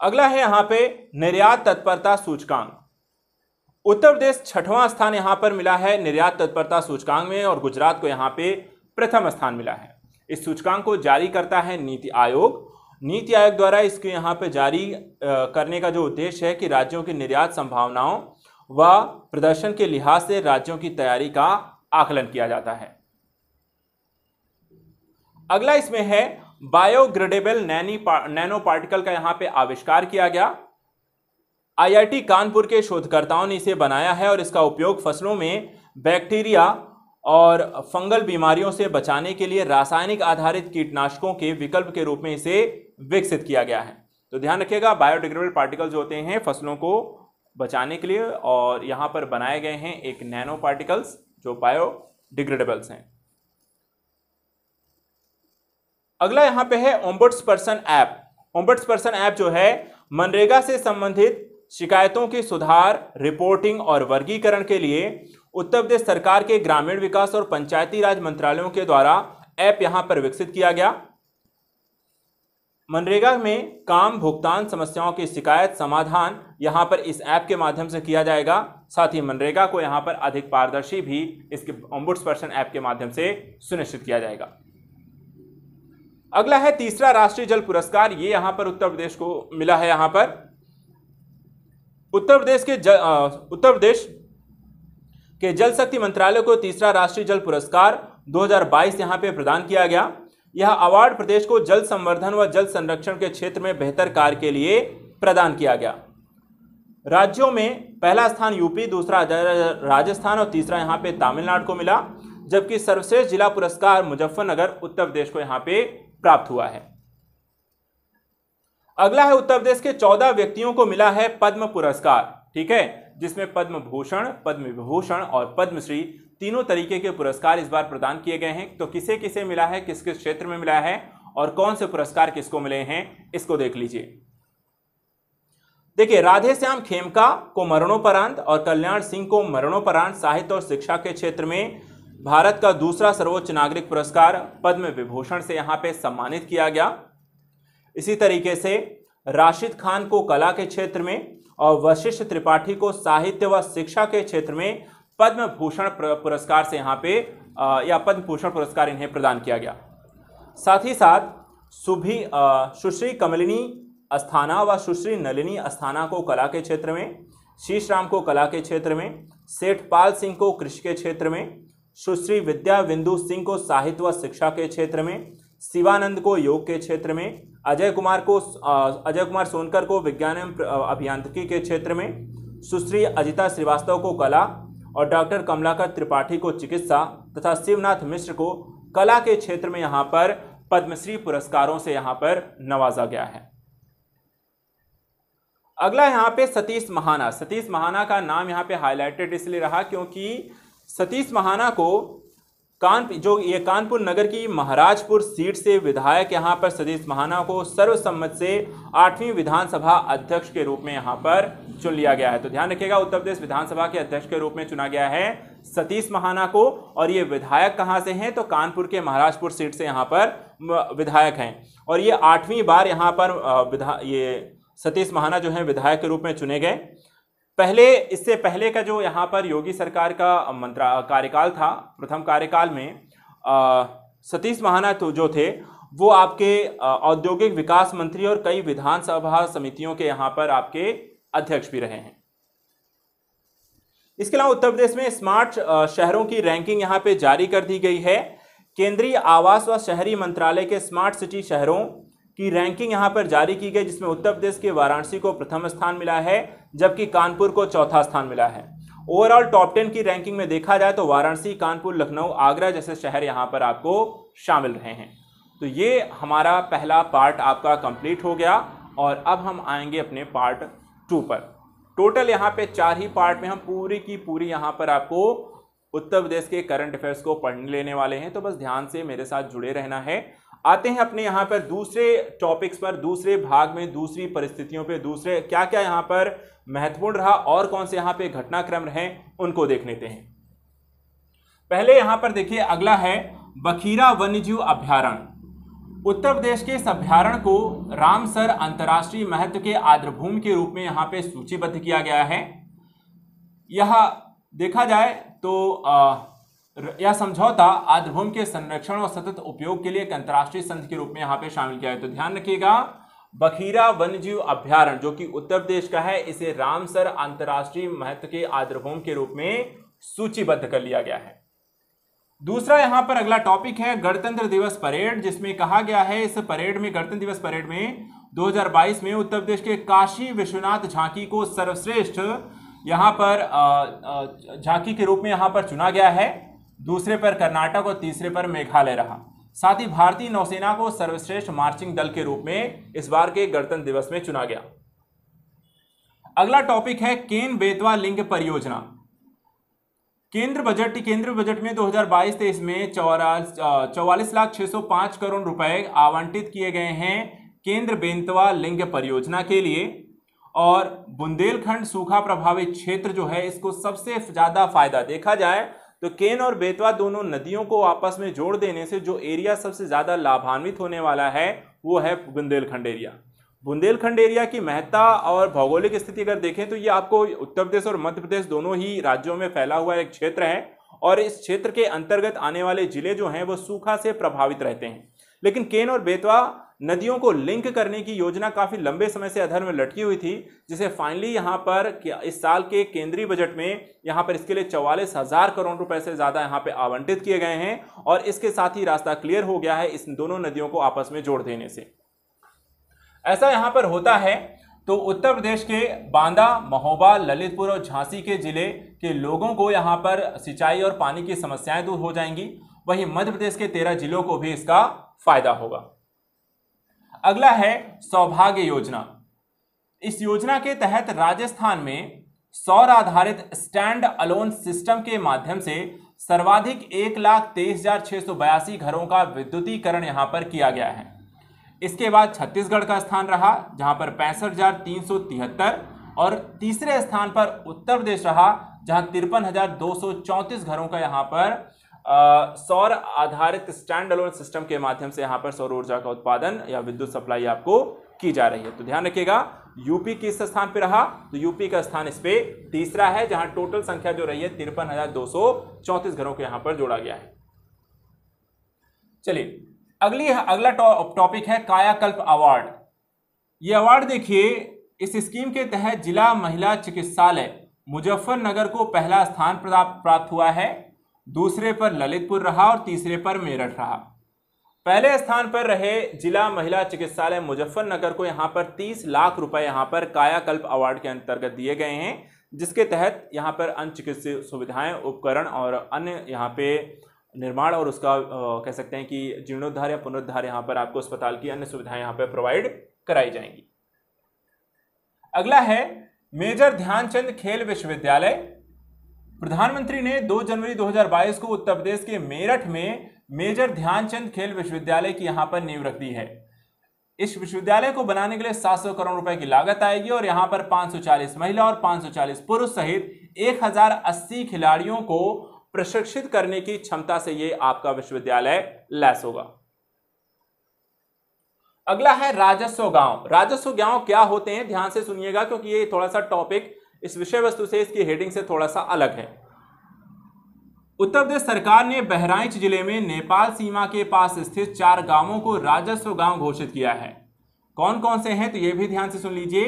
अगला है यहाँ पे निर्यात तत्परता सूचकांक उत्तर प्रदेश छठवां स्थान यहाँ पर मिला है निर्यात तत्परता सूचकांक में और गुजरात को यहाँ पे प्रथम स्थान मिला है इस सूचकांक को जारी करता है नीति आयोग नीति आयोग द्वारा इसके यहाँ पे जारी करने का जो उद्देश्य है कि राज्यों की निर्यात संभावनाओं व प्रदर्शन के लिहाज से राज्यों की तैयारी का आकलन किया जाता है अगला इसमें है बायोग्रेडेबल नैनी पा, नैनो पार्टिकल का यहाँ पे आविष्कार किया गया आईआईटी कानपुर के शोधकर्ताओं ने इसे बनाया है और इसका उपयोग फसलों में बैक्टीरिया और फंगल बीमारियों से बचाने के लिए रासायनिक आधारित कीटनाशकों के विकल्प के रूप में इसे विकसित किया गया है तो ध्यान रखिएगा बायोडिग्रेडेबल पार्टिकल जो होते हैं फसलों को बचाने के लिए और यहाँ पर बनाए गए हैं एक नैनो पार्टिकल्स जो बायोडिग्रेडेबल्स हैं अगला यहाँ पे है ombuds person app ombuds person app जो है मनरेगा से संबंधित शिकायतों के सुधार रिपोर्टिंग और वर्गीकरण के लिए उत्तर प्रदेश सरकार के ग्रामीण विकास और पंचायती राज मंत्रालयों के द्वारा ऐप यहां पर विकसित किया गया मनरेगा में काम भुगतान समस्याओं की शिकायत समाधान यहां पर इस ऐप के माध्यम से किया जाएगा साथ ही मनरेगा को यहां पर अधिक पारदर्शी भी इसके ओम्बुड्स पर्सन ऐप के माध्यम से सुनिश्चित किया जाएगा अगला है तीसरा राष्ट्रीय जल पुरस्कार ये यहां पर उत्तर प्रदेश को मिला है यहां पर उत्तर प्रदेश के जल उत्तर प्रदेश कि जल शक्ति मंत्रालय को तीसरा राष्ट्रीय जल पुरस्कार 2022 यहां पे प्रदान किया गया यह अवार्ड प्रदेश को जल संवर्धन व जल संरक्षण के क्षेत्र में बेहतर कार्य के लिए प्रदान किया गया राज्यों में पहला स्थान यूपी दूसरा राजस्थान और तीसरा यहाँ पे तमिलनाडु को मिला जबकि सर्वश्रेष्ठ जिला पुरस्कार मुजफ्फरनगर उत्तर प्रदेश को यहाँ पे प्राप्त हुआ है अगला है उत्तर प्रदेश के चौदह व्यक्तियों को मिला है पद्म पुरस्कार ठीक है जिसमें पद्म भूषण पद्म विभूषण और पद्मश्री तीनों तरीके के पुरस्कार इस बार प्रदान किए गए हैं तो किसे किसे मिला है किस किस क्षेत्र में मिला है और कौन से पुरस्कार किसको मिले हैं इसको देख लीजिए देखिए राधे श्याम खेमका को मरणोपरांत और कल्याण सिंह को मरणोपरांत साहित्य और शिक्षा के क्षेत्र में भारत का दूसरा सर्वोच्च नागरिक पुरस्कार पद्म विभूषण से यहां पे सम्मानित किया गया इसी तरीके से राशिद खान को कला के क्षेत्र में और वशिष्ठ त्रिपाठी को साहित्य व शिक्षा के क्षेत्र में पद्म भूषण पुरस्कार से यहाँ पे या पद्म भूषण पुरस्कार इन्हें प्रदान किया गया साथ ही साथ सुभी सुश्री कमलिनी अस्थाना व सुश्री नलिनी अस्थाना को कला के क्षेत्र में शीश राम को कला के क्षेत्र में सेठ पाल सिंह को कृषि के क्षेत्र में सुश्री विद्या बिंदु सिंह को साहित्य व शिक्षा के क्षेत्र में शिवानंद को योग के क्षेत्र में अजय कुमार को अजय कुमार सोनकर को विज्ञान एवं अभियांत्रिकी के क्षेत्र में सुश्री अजिता श्रीवास्तव को कला और डॉक्टर कमलाकर त्रिपाठी को चिकित्सा तथा शिवनाथ मिश्र को कला के क्षेत्र में यहाँ पर पद्मश्री पुरस्कारों से यहाँ पर नवाजा गया है अगला यहाँ पे सतीश महाना सतीश महाना का नाम यहाँ पे हाईलाइटेड इसलिए रहा क्योंकि सतीश महाना को कानपुर जो ये कानपुर नगर की महाराजपुर सीट से विधायक यहाँ पर सतीश महाना को सर्वसम्मत से आठवीं विधानसभा अध्यक्ष के रूप में यहाँ पर चुन लिया गया है तो ध्यान रखिएगा उत्तर प्रदेश विधानसभा के अध्यक्ष के रूप में चुना गया है सतीश महाना को और ये विधायक कहाँ से हैं तो कानपुर के महाराजपुर सीट से यहाँ पर विधायक हैं और ये आठवीं बार यहाँ पर विधा ये सतीश महाना जो है विधायक के रूप में चुने गए पहले इससे पहले का जो यहाँ पर योगी सरकार का मंत्रा कार्यकाल था प्रथम कार्यकाल में आ, सतीश महाना तो जो थे वो आपके औद्योगिक विकास मंत्री और कई विधानसभा समितियों के यहाँ पर आपके अध्यक्ष भी रहे हैं इसके अलावा उत्तर प्रदेश में स्मार्ट शहरों की रैंकिंग यहाँ पे जारी कर दी गई है केंद्रीय आवास व शहरी मंत्रालय के स्मार्ट सिटी शहरों की रैंकिंग यहाँ पर जारी की गई जिसमें उत्तर प्रदेश के वाराणसी को प्रथम स्थान मिला है जबकि कानपुर को चौथा स्थान मिला है ओवरऑल टॉप टेन की रैंकिंग में देखा जाए तो वाराणसी कानपुर लखनऊ आगरा जैसे शहर यहाँ पर आपको शामिल रहे हैं तो ये हमारा पहला पार्ट आपका कंप्लीट हो गया और अब हम आएंगे अपने पार्ट टू पर टोटल यहाँ पे चार ही पार्ट में हम पूरी की पूरी यहाँ पर आपको उत्तर प्रदेश के करंट अफेयर्स को पढ़ने लेने वाले हैं तो बस ध्यान से मेरे साथ जुड़े रहना है आते हैं अपने यहाँ पर दूसरे टॉपिक्स पर दूसरे भाग में दूसरी परिस्थितियों पे दूसरे क्या क्या यहाँ पर महत्वपूर्ण रहा और कौन से यहाँ पे घटनाक्रम रहे उनको देख लेते हैं पहले यहाँ पर देखिए अगला है बखीरा वन्यजीव अभ्यारण्य उत्तर प्रदेश के इस अभ्यारण्य को रामसर अंतर्राष्ट्रीय महत्व के भूमि के रूप में यहाँ पर सूचीबद्ध किया गया है यह देखा जाए तो आ, यह समझौता आर्द्रभूमि के संरक्षण और सतत उपयोग के लिए एक अंतर्राष्ट्रीय संधि के रूप में यहाँ पे शामिल किया है तो ध्यान रखिएगा बखीरा वन्यजीव अभ्यारण जो कि उत्तर प्रदेश का है इसे रामसर अंतर्राष्ट्रीय महत्व के आर्द्रभूमि के रूप में सूचीबद्ध कर लिया गया है दूसरा यहां पर अगला टॉपिक है गणतंत्र दिवस परेड जिसमें कहा गया है इस परेड में गणतंत्र दिवस परेड में 2022 में उत्तर प्रदेश के काशी विश्वनाथ झांकी को सर्वश्रेष्ठ यहां पर झांकी के रूप में यहां पर चुना गया है दूसरे पर कर्नाटक और तीसरे पर मेघालय रहा साथ ही भारतीय नौसेना को सर्वश्रेष्ठ मार्चिंग दल के रूप में इस बार के गणतंत्र दिवस में चुना गया अगला टॉपिक है केन बेतवा लिंक परियोजना केंद्र बजट केंद्र बजट में 2022-23 में चौवालीस लाख सौ पांच करोड़ रुपए आवंटित किए गए हैं केंद्र बेतवा लिंग परियोजना के लिए और बुंदेलखंड सूखा प्रभावित क्षेत्र जो है इसको सबसे ज़्यादा फायदा देखा जाए तो केन और बेतवा दोनों नदियों को आपस में जोड़ देने से जो एरिया सबसे ज़्यादा लाभान्वित होने वाला है वो है बुंदेलखंड एरिया बुंदेलखंड एरिया की महत्ता और भौगोलिक स्थिति अगर देखें तो ये आपको उत्तर प्रदेश और मध्य प्रदेश दोनों ही राज्यों में फैला हुआ एक क्षेत्र है और इस क्षेत्र के अंतर्गत आने वाले जिले जो हैं वो सूखा से प्रभावित रहते हैं लेकिन केन और बेतवा नदियों को लिंक करने की योजना काफ़ी लंबे समय से अधर में लटकी हुई थी जिसे फाइनली यहाँ पर इस साल के केंद्रीय बजट में यहाँ पर इसके लिए चौवालीस हज़ार करोड़ रुपए से ज़्यादा यहाँ पे आवंटित किए गए हैं और इसके साथ ही रास्ता क्लियर हो गया है इस दोनों नदियों को आपस में जोड़ देने से ऐसा यहाँ पर होता है तो उत्तर प्रदेश के बांदा महोबा ललितपुर और झांसी के जिले के लोगों को यहाँ पर सिंचाई और पानी की समस्याएं दूर हो जाएंगी वहीं मध्य प्रदेश के तेरह जिलों को भी इसका फायदा होगा अगला है सौभाग्य योजना इस योजना के तहत राजस्थान में सौर आधारित स्टैंड अलोन सिस्टम के माध्यम से सर्वाधिक एक लाख तेईस हजार छः सौ बयासी घरों का विद्युतीकरण यहाँ पर किया गया है इसके बाद छत्तीसगढ़ का स्थान रहा जहाँ पर पैंसठ हजार तीन सौ तिहत्तर और तीसरे स्थान पर उत्तर प्रदेश रहा जहाँ तिरपन हजार दो सौ चौंतीस घरों का यहाँ पर सौर आधारित स्टैंड अलोन सिस्टम के माध्यम से यहाँ पर सौर ऊर्जा का उत्पादन या विद्युत सप्लाई आपको की जा रही है तो ध्यान रखिएगा यूपी किस स्थान पर रहा तो यूपी का स्थान इस पर तीसरा है जहां टोटल संख्या जो रही है तिरपन हजार दो सौ चौंतीस घरों को यहां पर जोड़ा गया है चलिए अगली अगला टॉपिक है कायाकल्प अवार्ड ये अवार्ड देखिए इस स्कीम के तहत जिला महिला चिकित्सालय मुजफ्फरनगर को पहला स्थान प्राप्त हुआ है दूसरे पर ललितपुर रहा और तीसरे पर मेरठ रहा पहले स्थान पर रहे जिला महिला चिकित्सालय मुजफ्फरनगर को यहाँ पर 30 लाख रुपए यहाँ पर कायाकल्प अवार्ड के अंतर्गत दिए गए हैं जिसके तहत यहाँ पर अन्य चिकित्सीय सुविधाएं उपकरण और अन्य यहाँ पे निर्माण और उसका कह सकते हैं कि जीर्णोद्धार या पुनरुद्धार यहाँ पर आपको अस्पताल की अन्य सुविधाएं यहाँ पर प्रोवाइड कराई जाएंगी अगला है मेजर ध्यानचंद खेल विश्वविद्यालय प्रधानमंत्री ने 2 जनवरी 2022 को उत्तर प्रदेश के मेरठ में मेजर ध्यानचंद खेल विश्वविद्यालय की यहां पर नींव रख दी है इस विश्वविद्यालय को बनाने के लिए 700 करोड़ रुपए की लागत आएगी और यहां पर 540 महिला और 540 पुरुष सहित 1080 खिलाड़ियों को प्रशिक्षित करने की क्षमता से ये आपका विश्वविद्यालय लैस होगा अगला है राजस्व गांव राजस्व गांव क्या होते हैं ध्यान से सुनिएगा क्योंकि ये थोड़ा सा टॉपिक इस विषय वस्तु से इसकी हेडिंग से थोड़ा सा अलग है उत्तर प्रदेश सरकार ने बहराइच जिले में नेपाल सीमा के पास स्थित चार गांवों को राजस्व गांव घोषित किया है कौन कौन से हैं तो ये भी ध्यान से सुन लीजिए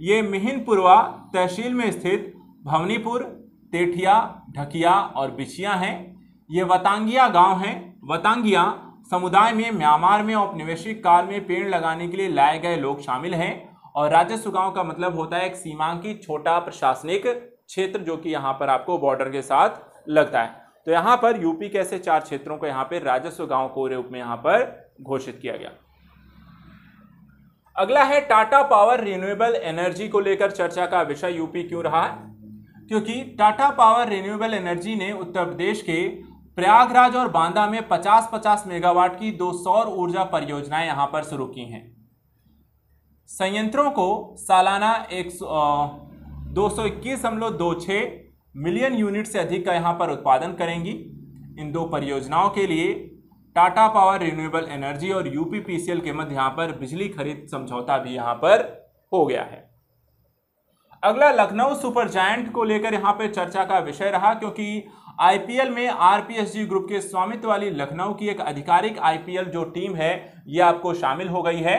ये मिहिनपुरवा तहसील में स्थित भवनीपुर तेठिया ढकिया और बिछिया हैं ये वतांगिया गांव हैं वतांगिया समुदाय में म्यांमार में औपनिवेशिक काल में पेड़ लगाने के लिए लाए गए लोग शामिल हैं और राजस्व गांव का मतलब होता है एक सीमांकित छोटा प्रशासनिक क्षेत्र जो कि यहाँ पर आपको बॉर्डर के साथ लगता है तो यहाँ पर यूपी के ऐसे चार क्षेत्रों को यहाँ पर राजस्व गांव को रूप में यहाँ पर घोषित किया गया अगला है टाटा पावर रिन्यूएबल एनर्जी को लेकर चर्चा का विषय यूपी क्यों रहा है क्योंकि टाटा पावर रिन्यूएबल एनर्जी ने उत्तर प्रदेश के प्रयागराज और बांदा में 50-50 मेगावाट की दो सौर ऊर्जा परियोजनाएं यहां पर शुरू की हैं संयंत्रों को सालाना एक दो सौ इक्कीस दो मिलियन यूनिट से अधिक का यहाँ पर उत्पादन करेंगी इन दो परियोजनाओं के लिए टाटा पावर रिन्यूएबल एनर्जी और यूपीपीसीएल के मध्य यहाँ पर बिजली खरीद समझौता भी यहाँ पर हो गया है अगला लखनऊ सुपर जायंट को लेकर यहाँ पर चर्चा का विषय रहा क्योंकि आईपीएल में आरपीएसजी ग्रुप के स्वामित्व वाली लखनऊ की एक आधिकारिक आईपीएल जो टीम है ये आपको शामिल हो गई है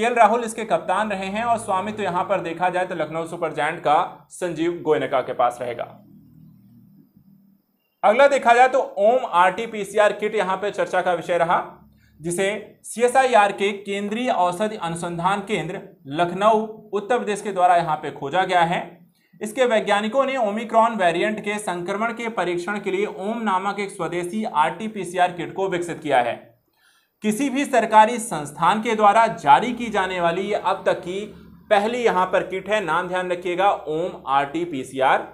के राहुल इसके कप्तान रहे हैं और स्वामित्व तो यहां पर देखा जाए तो लखनऊ सुपर जैंट का संजीव गोयनका के पास रहेगा अगला देखा जाए तो ओम आरटीपीसीआर किट यहां पर चर्चा का विषय रहा जिसे सीएसआईआर के केंद्रीय औषधि अनुसंधान केंद्र लखनऊ उत्तर प्रदेश के द्वारा यहां पर खोजा गया है इसके वैज्ञानिकों ने ओमिक्रॉन वेरिएंट के संक्रमण के परीक्षण के लिए ओम नामक एक स्वदेशी आरटीपीसीआर किट को विकसित किया है किसी भी सरकारी संस्थान के द्वारा जारी की जाने वाली ये अब तक की पहली यहां पर किट है नाम ध्यान रखिएगा Om R T P C R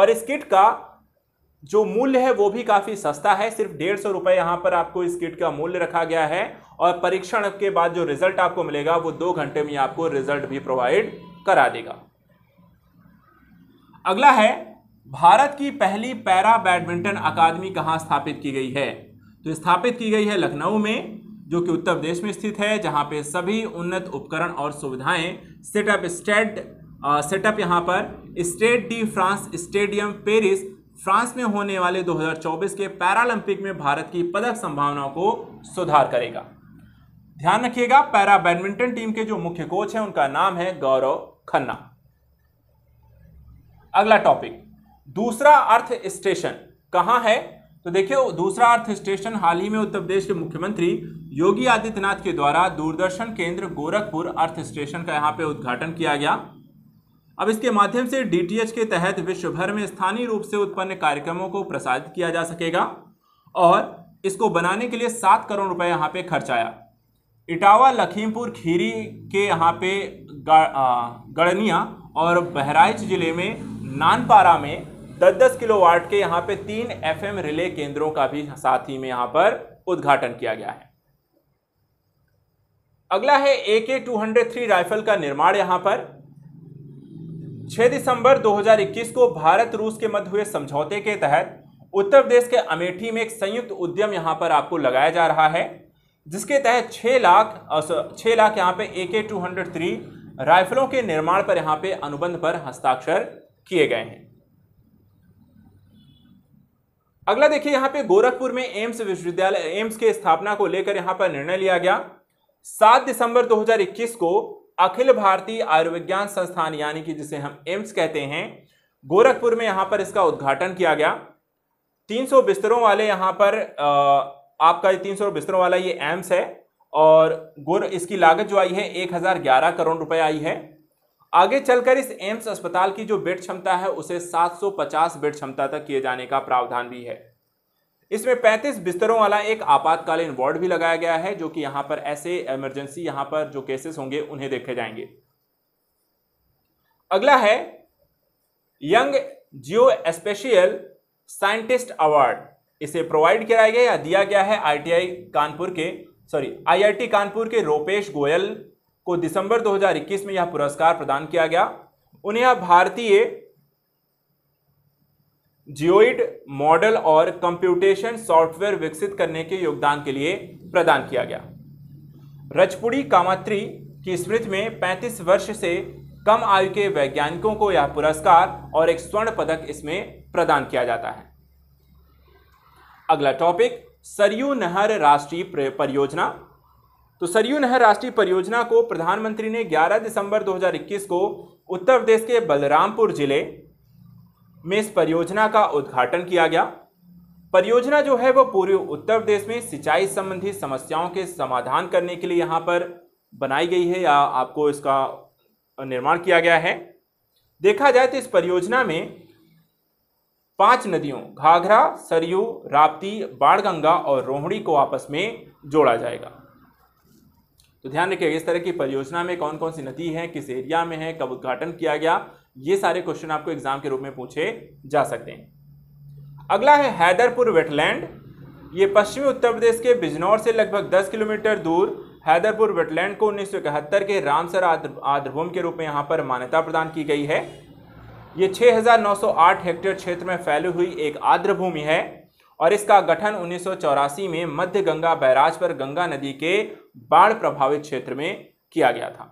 और इस किट का जो मूल्य है वो भी काफ़ी सस्ता है सिर्फ डेढ़ सौ रुपये यहां पर आपको इस किट का मूल्य रखा गया है और परीक्षण के बाद जो रिजल्ट आपको मिलेगा वो दो घंटे में आपको रिजल्ट भी प्रोवाइड करा देगा अगला है भारत की पहली पैरा बैडमिंटन अकादमी कहाँ स्थापित की गई है तो स्थापित की गई है लखनऊ में जो कि उत्तर प्रदेश में स्थित है जहाँ पे सभी उन्नत उपकरण और सुविधाएं सेटअप स्टेट सेटअप यहाँ पर Stade de France stadium Paris France में होने वाले 2024 के पैरालंपिक में भारत की पदक संभावनाओं को सुधार करेगा ध्यान रखिएगा पैरा बैडमिंटन टीम के जो मुख्य कोच हैं उनका नाम है गौरव खन्ना अगला टॉपिक दूसरा अर्थ स्टेशन कहाँ है तो देखिए दूसरा अर्थ स्टेशन हाल ही में उत्तर प्रदेश के मुख्यमंत्री योगी आदित्यनाथ के द्वारा दूरदर्शन केंद्र गोरखपुर अर्थ स्टेशन का यहाँ पे उद्घाटन किया गया अब इसके माध्यम से डीटीएच के तहत विश्व भर में स्थानीय रूप से उत्पन्न कार्यक्रमों को प्रसारित किया जा सकेगा और इसको बनाने के लिए सात करोड़ रुपए यहाँ पे खर्च आया इटावा लखीमपुर खीरी के यहाँ पे गड़निया और बहराइच जिले में नानपारा में दस दस किलो वार्ड के यहाँ पे तीन एफएम रिले केंद्रों का भी साथ ही में यहाँ पर उद्घाटन किया गया है अगला है ए के टू राइफल का निर्माण यहां पर 6 दिसंबर 2021 को भारत रूस के मध्य हुए समझौते के तहत उत्तर प्रदेश के अमेठी में एक संयुक्त उद्यम यहां पर आपको लगाया जा रहा है जिसके तहत 6 लाख छः लाख यहां पे ए के टू राइफलों के निर्माण पर यहां पे अनुबंध पर हस्ताक्षर किए गए हैं अगला देखिए यहां पे गोरखपुर में एम्स विश्वविद्यालय एम्स के स्थापना को लेकर यहां पर निर्णय लिया गया सात दिसंबर 2021 को अखिल भारतीय आयुर्विज्ञान संस्थान यानी कि जिसे हम एम्स कहते हैं गोरखपुर में यहां पर इसका उद्घाटन किया गया 300 बिस्तरों वाले यहां पर आपका 300 बिस्तरों वाला ये एम्स है और गोर इसकी लागत जो आई है 1011 करोड़ रुपए आई है आगे चलकर इस एम्स अस्पताल की जो बेड क्षमता है उसे 750 बेड क्षमता तक किए जाने का प्रावधान भी है इसमें 35 बिस्तरों वाला एक आपातकालीन वार्ड भी लगाया गया है जो कि यहां पर ऐसे इमरजेंसी यहां पर जो केसेस होंगे उन्हें देखे जाएंगे अगला है young geo spatial scientist award इसे प्रोवाइड कराया गया या दिया गया है आईटीआई कानपुर के सॉरी आईआईटी कानपुर के रोपेश गोयल को दिसंबर 2021 में यह पुरस्कार प्रदान किया गया उन्हें भारतीय जियोइड मॉडल और कंप्यूटेशन सॉफ्टवेयर विकसित करने के योगदान के लिए प्रदान किया गया रजपुड़ी कामात्री की स्मृति में 35 वर्ष से कम आयु के वैज्ञानिकों को यह पुरस्कार और एक स्वर्ण पदक इसमें प्रदान किया जाता है अगला टॉपिक सरयू नहर राष्ट्रीय परियोजना तो सरयू नहर राष्ट्रीय परियोजना को प्रधानमंत्री ने 11 दिसंबर 2021 को उत्तर प्रदेश के बलरामपुर जिले में इस परियोजना का उद्घाटन किया गया परियोजना जो है वो पूरे उत्तर प्रदेश में सिंचाई संबंधी समस्याओं के समाधान करने के लिए यहाँ पर बनाई गई है या आपको इसका निर्माण किया गया है देखा जाए तो इस परियोजना में पांच नदियों घाघरा सरयू राप्ती बाणगंगा और रोहड़ी को आपस में जोड़ा जाएगा तो ध्यान रखिएगा इस तरह की परियोजना में कौन कौन सी नदी है किस एरिया में है कब उद्घाटन किया गया ये सारे क्वेश्चन आपको एग्जाम के रूप में पूछे जा सकते हैं अगला है हैदरपुर वेटलैंड ये पश्चिमी उत्तर प्रदेश के बिजनौर से लगभग 10 किलोमीटर दूर हैदरपुर वेटलैंड को उन्नीस के रामसर आर्द्रभूमि के रूप में यहाँ पर मान्यता प्रदान की गई है ये 6,908 हेक्टेयर क्षेत्र में फैली हुई एक आर्द्र भूमि है और इसका गठन उन्नीस में मध्य गंगा बैराज पर गंगा नदी के बाढ़ प्रभावित क्षेत्र में किया गया था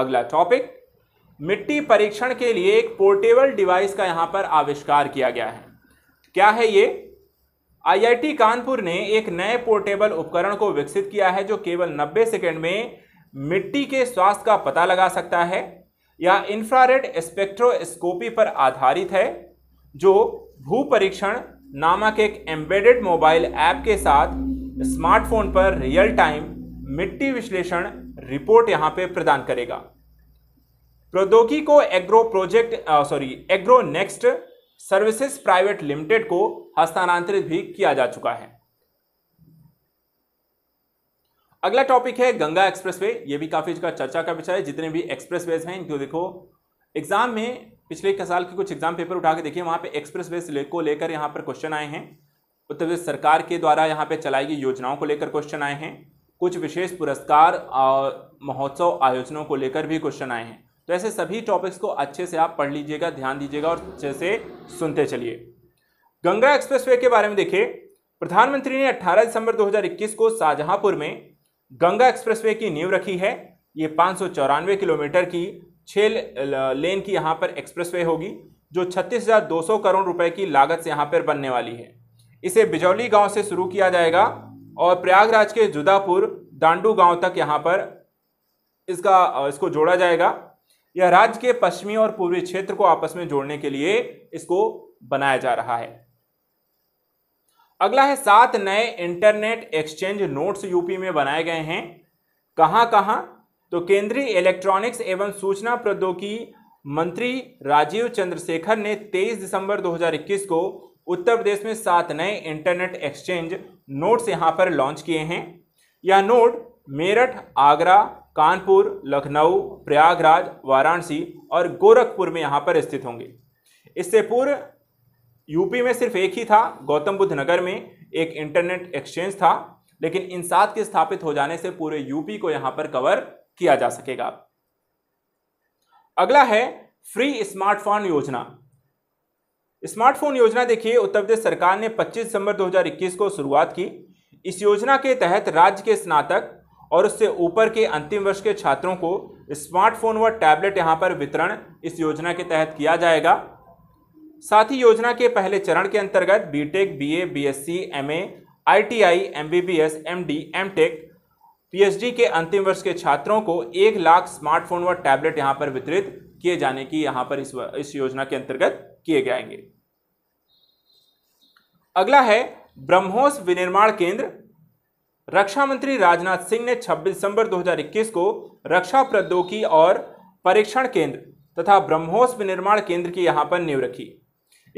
अगला टॉपिक मिट्टी परीक्षण के लिए एक पोर्टेबल डिवाइस का यहाँ पर आविष्कार किया गया है क्या है ये आईआईटी कानपुर ने एक नए पोर्टेबल उपकरण को विकसित किया है जो केवल 90 सेकंड में मिट्टी के स्वास्थ्य का पता लगा सकता है या इंफ्रारेड स्पेक्ट्रोस्कोपी पर आधारित है जो भू परीक्षण नामक एक एम्बेडेड मोबाइल ऐप के साथ स्मार्टफोन पर रियल टाइम मिट्टी विश्लेषण रिपोर्ट यहाँ पे प्रदान करेगा प्रौद्योगिकी को agro project sorry agro next services private limited को हस्तांतरित भी किया जा चुका है अगला टॉपिक है गंगा एक्सप्रेसवे ये भी काफी का चर्चा का विषय है जितने भी एक्सप्रेसवेज हैं इनको देखो एग्जाम में पिछले एक साल के कुछ एग्जाम पेपर उठा के देखिए वहां पे एक्सप्रेसवेज को लेकर यहाँ पर क्वेश्चन आए हैं उत्तर प्रदेश सरकार के द्वारा यहाँ पे चलाई गई योजनाओं को लेकर क्वेश्चन आए हैं कुछ विशेष पुरस्कार महोत्सव आयोजनों को लेकर भी क्वेश्चन आए हैं तो ऐसे सभी टॉपिक्स को अच्छे से आप पढ़ लीजिएगा ध्यान दीजिएगा और अच्छे से सुनते चलिए गंगा एक्सप्रेसवे के बारे में देखिए प्रधानमंत्री ने 18 दिसंबर 2021 को शाहजहांपुर में गंगा एक्सप्रेसवे की नींव रखी है ये पाँच किलोमीटर की छः लेन की यहाँ पर एक्सप्रेसवे होगी जो 36,200 करोड़ रुपए की लागत से यहाँ पर बनने वाली है इसे बिजौली गांव से शुरू किया जाएगा और प्रयागराज के जुदापुर दांडू गांव तक यहाँ पर इसका इसको जोड़ा जाएगा यह राज्य के पश्चिमी और पूर्वी क्षेत्र को आपस में जोड़ने के लिए इसको बनाया जा रहा है अगला है सात नए इंटरनेट एक्सचेंज नोट्स यूपी में बनाए गए हैं कहां कहां तो केंद्रीय इलेक्ट्रॉनिक्स एवं सूचना प्रौद्योगिकी मंत्री राजीव चंद्रशेखर ने 23 दिसंबर 2021 को उत्तर प्रदेश में सात नए इंटरनेट एक्सचेंज नोट्स यहां पर लॉन्च किए हैं यह नोट मेरठ आगरा कानपुर लखनऊ प्रयागराज वाराणसी और गोरखपुर में यहाँ पर स्थित होंगे इससे पूर्व यूपी में सिर्फ एक ही था गौतम बुद्ध नगर में एक इंटरनेट एक्सचेंज था लेकिन इन सात के स्थापित हो जाने से पूरे यूपी को यहां पर कवर किया जा सकेगा अगला है फ्री स्मार्टफोन योजना स्मार्टफोन योजना देखिए उत्तर प्रदेश सरकार ने 25 दिसंबर 2021 को शुरुआत की इस योजना के तहत राज्य के स्नातक और उससे ऊपर के अंतिम वर्ष के छात्रों को स्मार्टफोन व टैबलेट यहाँ पर वितरण इस योजना के तहत किया जाएगा साथ ही योजना के पहले चरण के अंतर्गत BTech, BA, BSc, MA, ITI, MBBS, MD, MTech, PhD के अंतिम वर्ष के छात्रों को एक लाख स्मार्टफोन व टैबलेट यहाँ पर वितरित किए जाने की यहाँ पर इस, इस योजना के अंतर्गत किए जाएंगे अगला है ब्रह्मोस विनिर्माण केंद्र रक्षा मंत्री राजनाथ सिंह ने 26 दिसंबर 2021 को रक्षा प्रौद्योगिकी और परीक्षण केंद्र तथा ब्रह्मोस विनिर्माण केंद्र की यहाँ पर नींव रखी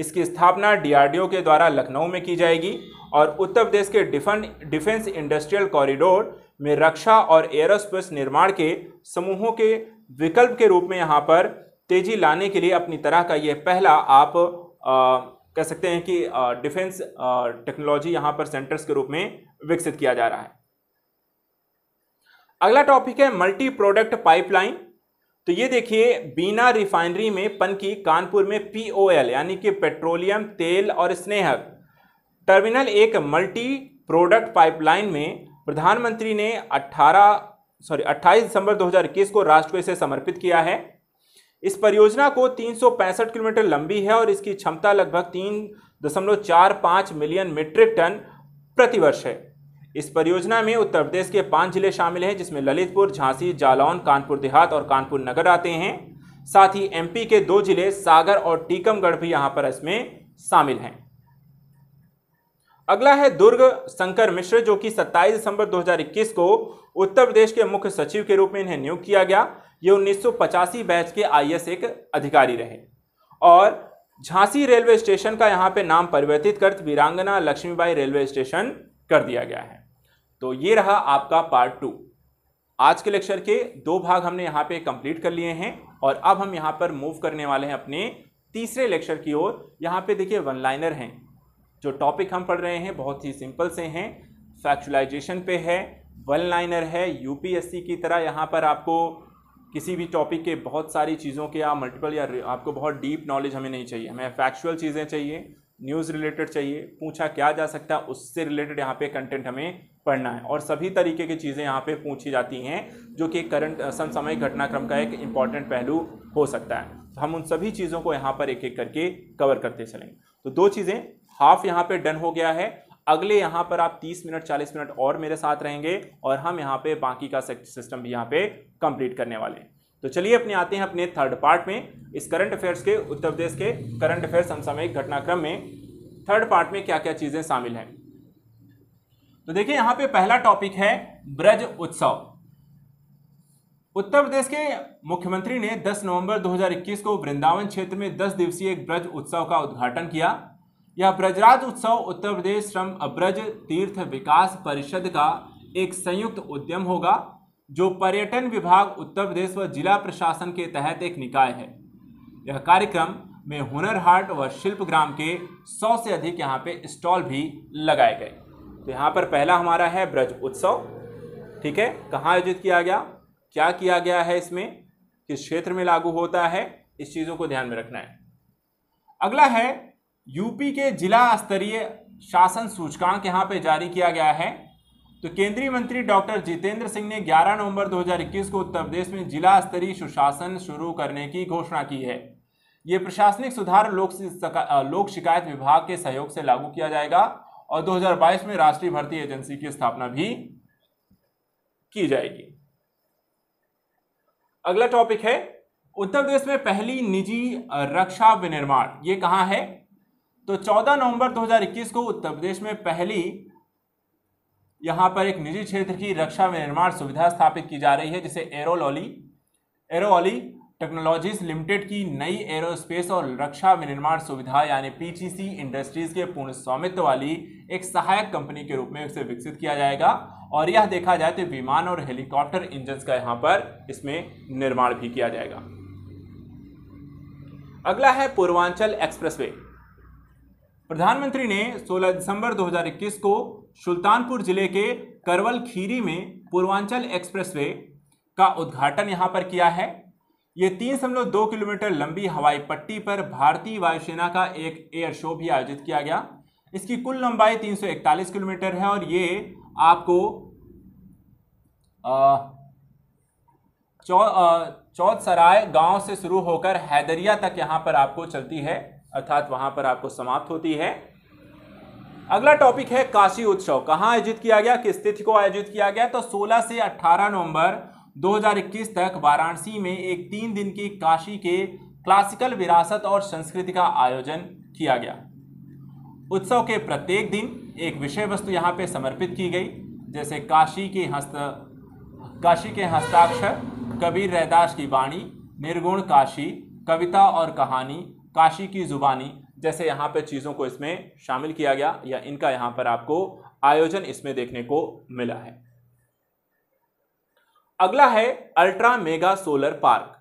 इसकी स्थापना डीआरडीओ के द्वारा लखनऊ में की जाएगी और उत्तर प्रदेश के डिफेंस डिफेंस इंडस्ट्रियल कॉरिडोर में रक्षा और एयरोस्पेस निर्माण के समूहों के विकल्प के रूप में यहाँ पर तेजी लाने के लिए अपनी तरह का यह पहला आप कह सकते हैं कि डिफेंस टेक्नोलॉजी यहां पर सेंटर्स के रूप में विकसित किया जा रहा है अगला टॉपिक है मल्टी प्रोडक्ट पाइपलाइन तो ये देखिए बीना रिफाइनरी में पन की कानपुर में पीओएल यानी कि पेट्रोलियम तेल और स्नेहक टर्मिनल एक मल्टी प्रोडक्ट पाइपलाइन में प्रधानमंत्री ने 18 सॉरी 28 दिसंबर 2021 को राष्ट्र को इसे समर्पित किया है इस परियोजना को तीन किलोमीटर लंबी है और इसकी क्षमता लगभग तीन दशमलव चार पाँच मिलियन मीट्रिक टन प्रतिवर्ष है इस परियोजना में उत्तर प्रदेश के पांच जिले शामिल हैं जिसमें ललितपुर झांसी जालौन कानपुर देहात और कानपुर नगर आते हैं साथ ही एमपी के दो जिले सागर और टीकमगढ़ भी यहाँ पर इसमें शामिल हैं अगला है दुर्ग शंकर मिश्र जो कि 27 दिसंबर 2021 को उत्तर प्रदेश के मुख्य सचिव के रूप में इन्हें नियुक्त किया गया ये उन्नीस बैच के आई एक अधिकारी रहे और झांसी रेलवे स्टेशन का यहाँ पे नाम परिवर्तित कर वीरांगना लक्ष्मीबाई रेलवे स्टेशन कर दिया गया है तो ये रहा आपका पार्ट टू आज के लेक्चर के दो भाग हमने यहाँ पे कंप्लीट कर लिए हैं और अब हम यहाँ पर मूव करने वाले हैं अपने तीसरे लेक्चर की ओर यहाँ पे देखिए वन लाइनर हैं जो टॉपिक हम पढ़ रहे हैं बहुत ही सिंपल से हैं फैक्चुलाइजेशन पे है वन लाइनर है यूपीएससी की तरह यहाँ पर आपको किसी भी टॉपिक के बहुत सारी चीज़ों के या मल्टीपल या आपको बहुत डीप नॉलेज हमें नहीं चाहिए हमें फैक्चुअल चीज़ें चाहिए न्यूज़ रिलेटेड चाहिए पूछा क्या जा सकता है उससे रिलेटेड यहाँ पे कंटेंट हमें पढ़ना है और सभी तरीके की चीज़ें यहाँ पे पूछी जाती हैं जो कि करंट समसामयिक घटनाक्रम का एक इम्पॉर्टेंट पहलू हो सकता है तो हम उन सभी चीज़ों को यहाँ पर एक एक करके कवर करते चलेंगे तो दो चीज़ें हाफ यहाँ पे डन हो गया है अगले यहाँ पर आप 30 मिनट 40 मिनट और मेरे साथ रहेंगे और हम यहाँ पे बाकी का सिस्टम भी यहाँ पे कंप्लीट करने वाले हैं तो चलिए अपने आते हैं अपने थर्ड पार्ट में इस करंट अफेयर्स के उत्तर प्रदेश के करंट अफेयर्स समसामयिक घटनाक्रम में थर्ड पार्ट में क्या क्या चीज़ें शामिल हैं तो देखिए यहाँ पे पहला टॉपिक है ब्रज उत्सव उत्तर प्रदेश के मुख्यमंत्री ने 10 नवंबर 2021 को वृंदावन क्षेत्र में 10 दिवसीय एक ब्रज उत्सव का उद्घाटन किया यह ब्रजराज उत्सव उत्तर प्रदेश श्रम अब्रज तीर्थ विकास परिषद का एक संयुक्त उद्यम होगा जो पर्यटन विभाग उत्तर प्रदेश व जिला प्रशासन के तहत एक निकाय है यह कार्यक्रम में हुनर हाट व शिल्प ग्राम के सौ से अधिक यहाँ पे स्टॉल भी लगाए गए तो यहाँ पर पहला हमारा है ब्रज उत्सव ठीक है कहाँ आयोजित किया गया क्या किया गया है इसमें किस क्षेत्र में लागू होता है इस चीज़ों को ध्यान में रखना है अगला है यूपी के जिला स्तरीय शासन सूचकांक यहाँ पे जारी किया गया है तो केंद्रीय मंत्री डॉक्टर जितेंद्र सिंह ने 11 नवंबर 2021 को उत्तर प्रदेश में जिला स्तरीय सुशासन शुरू करने की घोषणा की है ये प्रशासनिक सुधार लोक लोक शिकायत विभाग के सहयोग से लागू किया जाएगा और 2022 में राष्ट्रीय भर्ती एजेंसी की स्थापना भी की जाएगी अगला टॉपिक है उत्तर प्रदेश में पहली निजी रक्षा विनिर्माण ये कहाँ है तो 14 नवंबर 2021 को उत्तर प्रदेश में पहली यहां पर एक निजी क्षेत्र की रक्षा विनिर्माण सुविधा स्थापित की जा रही है जिसे एरोलॉली एरोली टेक्नोलॉजीज लिमिटेड की नई एरोस्पेस और रक्षा विनिर्माण सुविधा यानी पीटीसी इंडस्ट्रीज के पूर्ण स्वामित्व वाली एक सहायक कंपनी के रूप में इसे विकसित किया जाएगा और यह देखा जाए तो विमान और हेलीकॉप्टर इंजन का यहां पर इसमें निर्माण भी किया जाएगा अगला है पूर्वांचल एक्सप्रेसवे प्रधानमंत्री ने 16 दिसंबर 2021 को सुल्तानपुर जिले के करवल खीरी में पूर्वांचल एक्सप्रेसवे का उद्घाटन यहां पर किया है ये तीन दशमलव दो किलोमीटर लंबी हवाई पट्टी पर भारतीय वायुसेना का एक एयर शो भी आयोजित किया गया इसकी कुल लंबाई 341 किलोमीटर है और ये आपको चौथ सराय गांव से शुरू होकर हैदरिया तक यहाँ पर आपको चलती है अर्थात वहां पर आपको समाप्त होती है अगला टॉपिक है काशी उत्सव कहाँ आयोजित किया गया किस तिथि को आयोजित किया गया तो 16 से 18 नवंबर 2021 तक वाराणसी में एक तीन दिन की काशी के क्लासिकल विरासत और संस्कृति का आयोजन किया गया उत्सव के प्रत्येक दिन एक विषय वस्तु यहाँ पे समर्पित की गई जैसे काशी के हस्त काशी के हस्ताक्षर कबीर रैदास की वाणी निर्गुण काशी कविता और कहानी काशी की ज़ुबानी जैसे यहाँ पर चीज़ों को इसमें शामिल किया गया या इनका यहाँ पर आपको आयोजन इसमें देखने को मिला है अगला है अल्ट्रा मेगा सोलर पार्क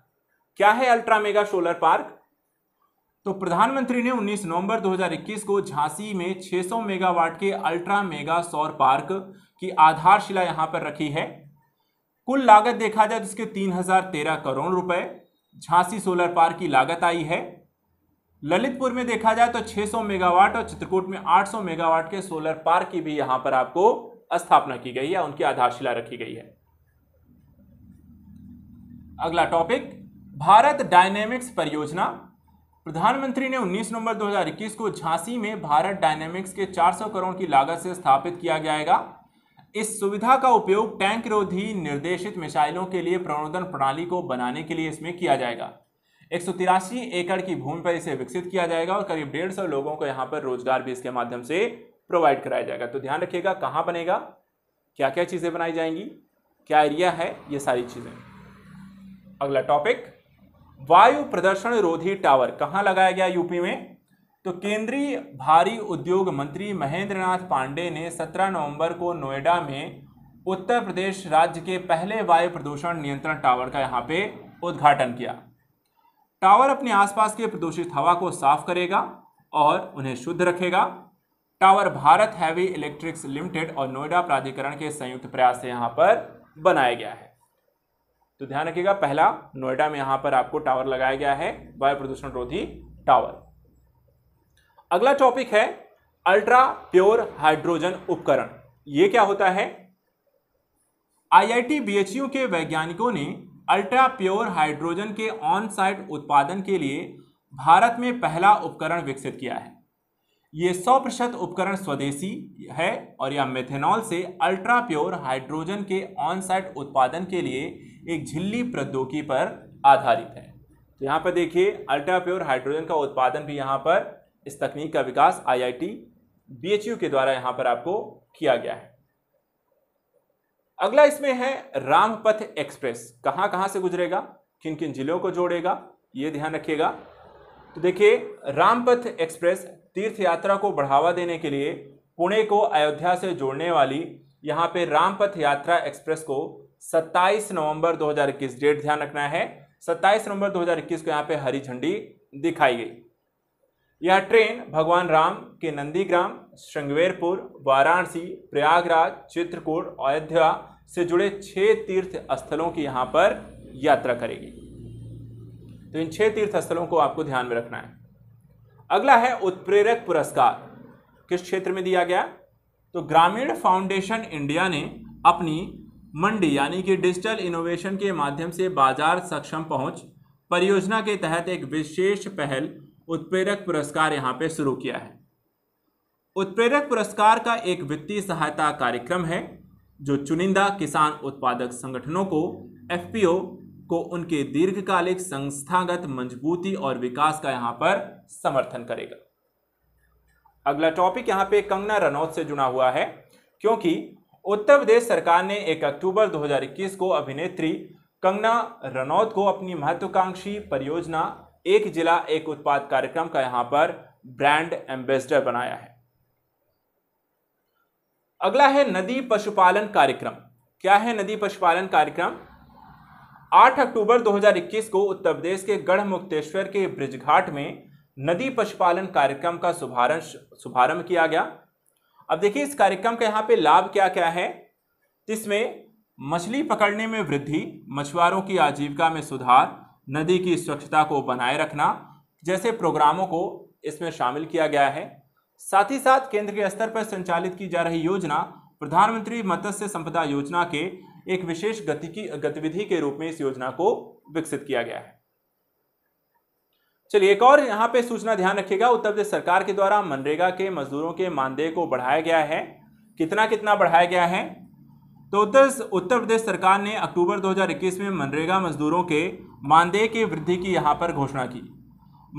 क्या है अल्ट्रा मेगा सोलर पार्क तो प्रधानमंत्री ने 19 नवंबर 2021 को झांसी में 600 मेगावाट के अल्ट्रा मेगा सौर पार्क की आधारशिला यहां पर रखी है कुल लागत देखा जाए तो इसके 3013 करोड़ रुपए झांसी सोलर पार्क की लागत आई है ललितपुर में देखा जाए तो 600 मेगावाट और चित्रकूट में 800 मेगावाट के सोलर पार्क की भी यहां पर आपको स्थापना की गई है उनकी आधारशिला रखी गई है अगला टॉपिक भारत डायनेमिक्स परियोजना प्रधानमंत्री ने 19 नवंबर 2021 को झांसी में भारत डायनेमिक्स के 400 करोड़ की लागत से स्थापित किया जाएगा इस सुविधा का उपयोग टैंक रोधी निर्देशित मिसाइलों के लिए प्रणोदन प्रणाली को बनाने के लिए इसमें किया जाएगा एक एकड़ की भूमि पर इसे विकसित किया जाएगा और करीब डेढ़ सौ लोगों को यहाँ पर रोजगार भी इसके माध्यम से प्रोवाइड कराया जाएगा तो ध्यान रखिएगा कहाँ बनेगा क्या क्या चीज़ें बनाई जाएंगी क्या एरिया है ये सारी चीज़ें अगला टॉपिक वायु प्रदर्शन रोधी टावर कहाँ लगाया गया यूपी में तो केंद्रीय भारी उद्योग मंत्री महेंद्र नाथ पांडे ने 17 नवंबर को नोएडा में उत्तर प्रदेश राज्य के पहले वायु प्रदूषण नियंत्रण टावर का यहाँ पे उद्घाटन किया टावर अपने आसपास के प्रदूषित हवा को साफ करेगा और उन्हें शुद्ध रखेगा tower Bharat heavy electricals limited और नोएडा प्राधिकरण के संयुक्त प्रयास से यहां पर बनाया गया है तो ध्यान रखिएगा पहला नोएडा में यहां पर आपको टावर लगाया गया है वायु प्रदूषण रोधी टावर अगला टॉपिक है अल्ट्रा प्योर हाइड्रोजन उपकरण यह क्या होता है आईआईटी बीएचयू के वैज्ञानिकों ने अल्ट्रा प्योर हाइड्रोजन के ऑन साइट उत्पादन के लिए भारत में पहला उपकरण विकसित किया है ये 100 प्रतिशत उपकरण स्वदेशी है और यह मेथेनॉल से अल्ट्रा प्योर हाइड्रोजन के ऑन साइट उत्पादन के लिए एक झिल्ली प्रौद्योगिकी पर आधारित है तो यहाँ पर देखिए अल्ट्रा प्योर हाइड्रोजन का उत्पादन भी यहाँ पर इस तकनीक का विकास आईआईटी बीएचयू के द्वारा यहाँ पर आपको किया गया है अगला इसमें है रामपथ एक्सप्रेस कहाँ कहाँ से गुजरेगा किन किन जिलों को जोड़ेगा ये ध्यान रखिएगा तो देखिए रामपथ एक्सप्रेस तीर्थ यात्रा को बढ़ावा देने के लिए पुणे को अयोध्या से जोड़ने वाली यहाँ पे रामपथ यात्रा एक्सप्रेस को 27 नवंबर 2021 डेट ध्यान रखना है 27 नवंबर 2021 को यहाँ पे हरी झंडी दिखाई गई यह ट्रेन भगवान राम के नंदीग्राम श्रृंगवेरपुर वाराणसी प्रयागराज चित्रकूट अयोध्या से जुड़े छह तीर्थ स्थलों की यहां पर यात्रा करेगी तो इन छह तीर्थ स्थलों को आपको ध्यान में रखना है अगला है उत्प्रेरक पुरस्कार किस क्षेत्र में दिया गया तो ग्रामीण फाउंडेशन इंडिया ने अपनी मंडी यानी कि डिजिटल इनोवेशन के माध्यम से बाजार सक्षम पहुंच परियोजना के तहत एक विशेष पहल उत्प्रेरक पुरस्कार यहां पर शुरू किया है उत्प्रेरक पुरस्कार का एक वित्तीय सहायता कार्यक्रम है जो चुनिंदा किसान उत्पादक संगठनों को एफपीओ को उनके दीर्घकालिक संस्थागत मजबूती और विकास का यहाँ पर समर्थन करेगा अगला टॉपिक यहाँ पे कंगना रनौत से जुड़ा हुआ है क्योंकि उत्तर प्रदेश सरकार ने 1 अक्टूबर 2021 को अभिनेत्री कंगना रनौत को अपनी महत्वाकांक्षी परियोजना एक जिला एक उत्पाद कार्यक्रम का यहाँ पर ब्रांड एम्बेसडर बनाया है अगला है नदी पशुपालन कार्यक्रम क्या है नदी पशुपालन कार्यक्रम 8 अक्टूबर 2021 को उत्तर प्रदेश के गढ़ मुक्तेश्वर के ब्रिजघाट में नदी पशुपालन कार्यक्रम का शुभारंभ शुभारंभ किया गया अब देखिए इस कार्यक्रम का यहाँ पे लाभ क्या क्या है इसमें मछली पकड़ने में वृद्धि मछुआरों की आजीविका में सुधार नदी की स्वच्छता को बनाए रखना जैसे प्रोग्रामों को इसमें शामिल किया गया है साथ ही साथ केंद्र के स्तर पर संचालित की जा रही योजना प्रधानमंत्री मत्स्य संपदा योजना के एक विशेष गति की गतिविधि के रूप में इस योजना को विकसित किया गया है चलिए एक और यहाँ पे सूचना ध्यान रखिएगा उत्तर प्रदेश सरकार के द्वारा मनरेगा के मजदूरों के मानदेय को बढ़ाया गया है कितना कितना बढ़ाया गया है तो उत्तर उत्तर प्रदेश सरकार ने अक्टूबर 2021 में मनरेगा मजदूरों के मानदेय की वृद्धि की यहाँ पर घोषणा की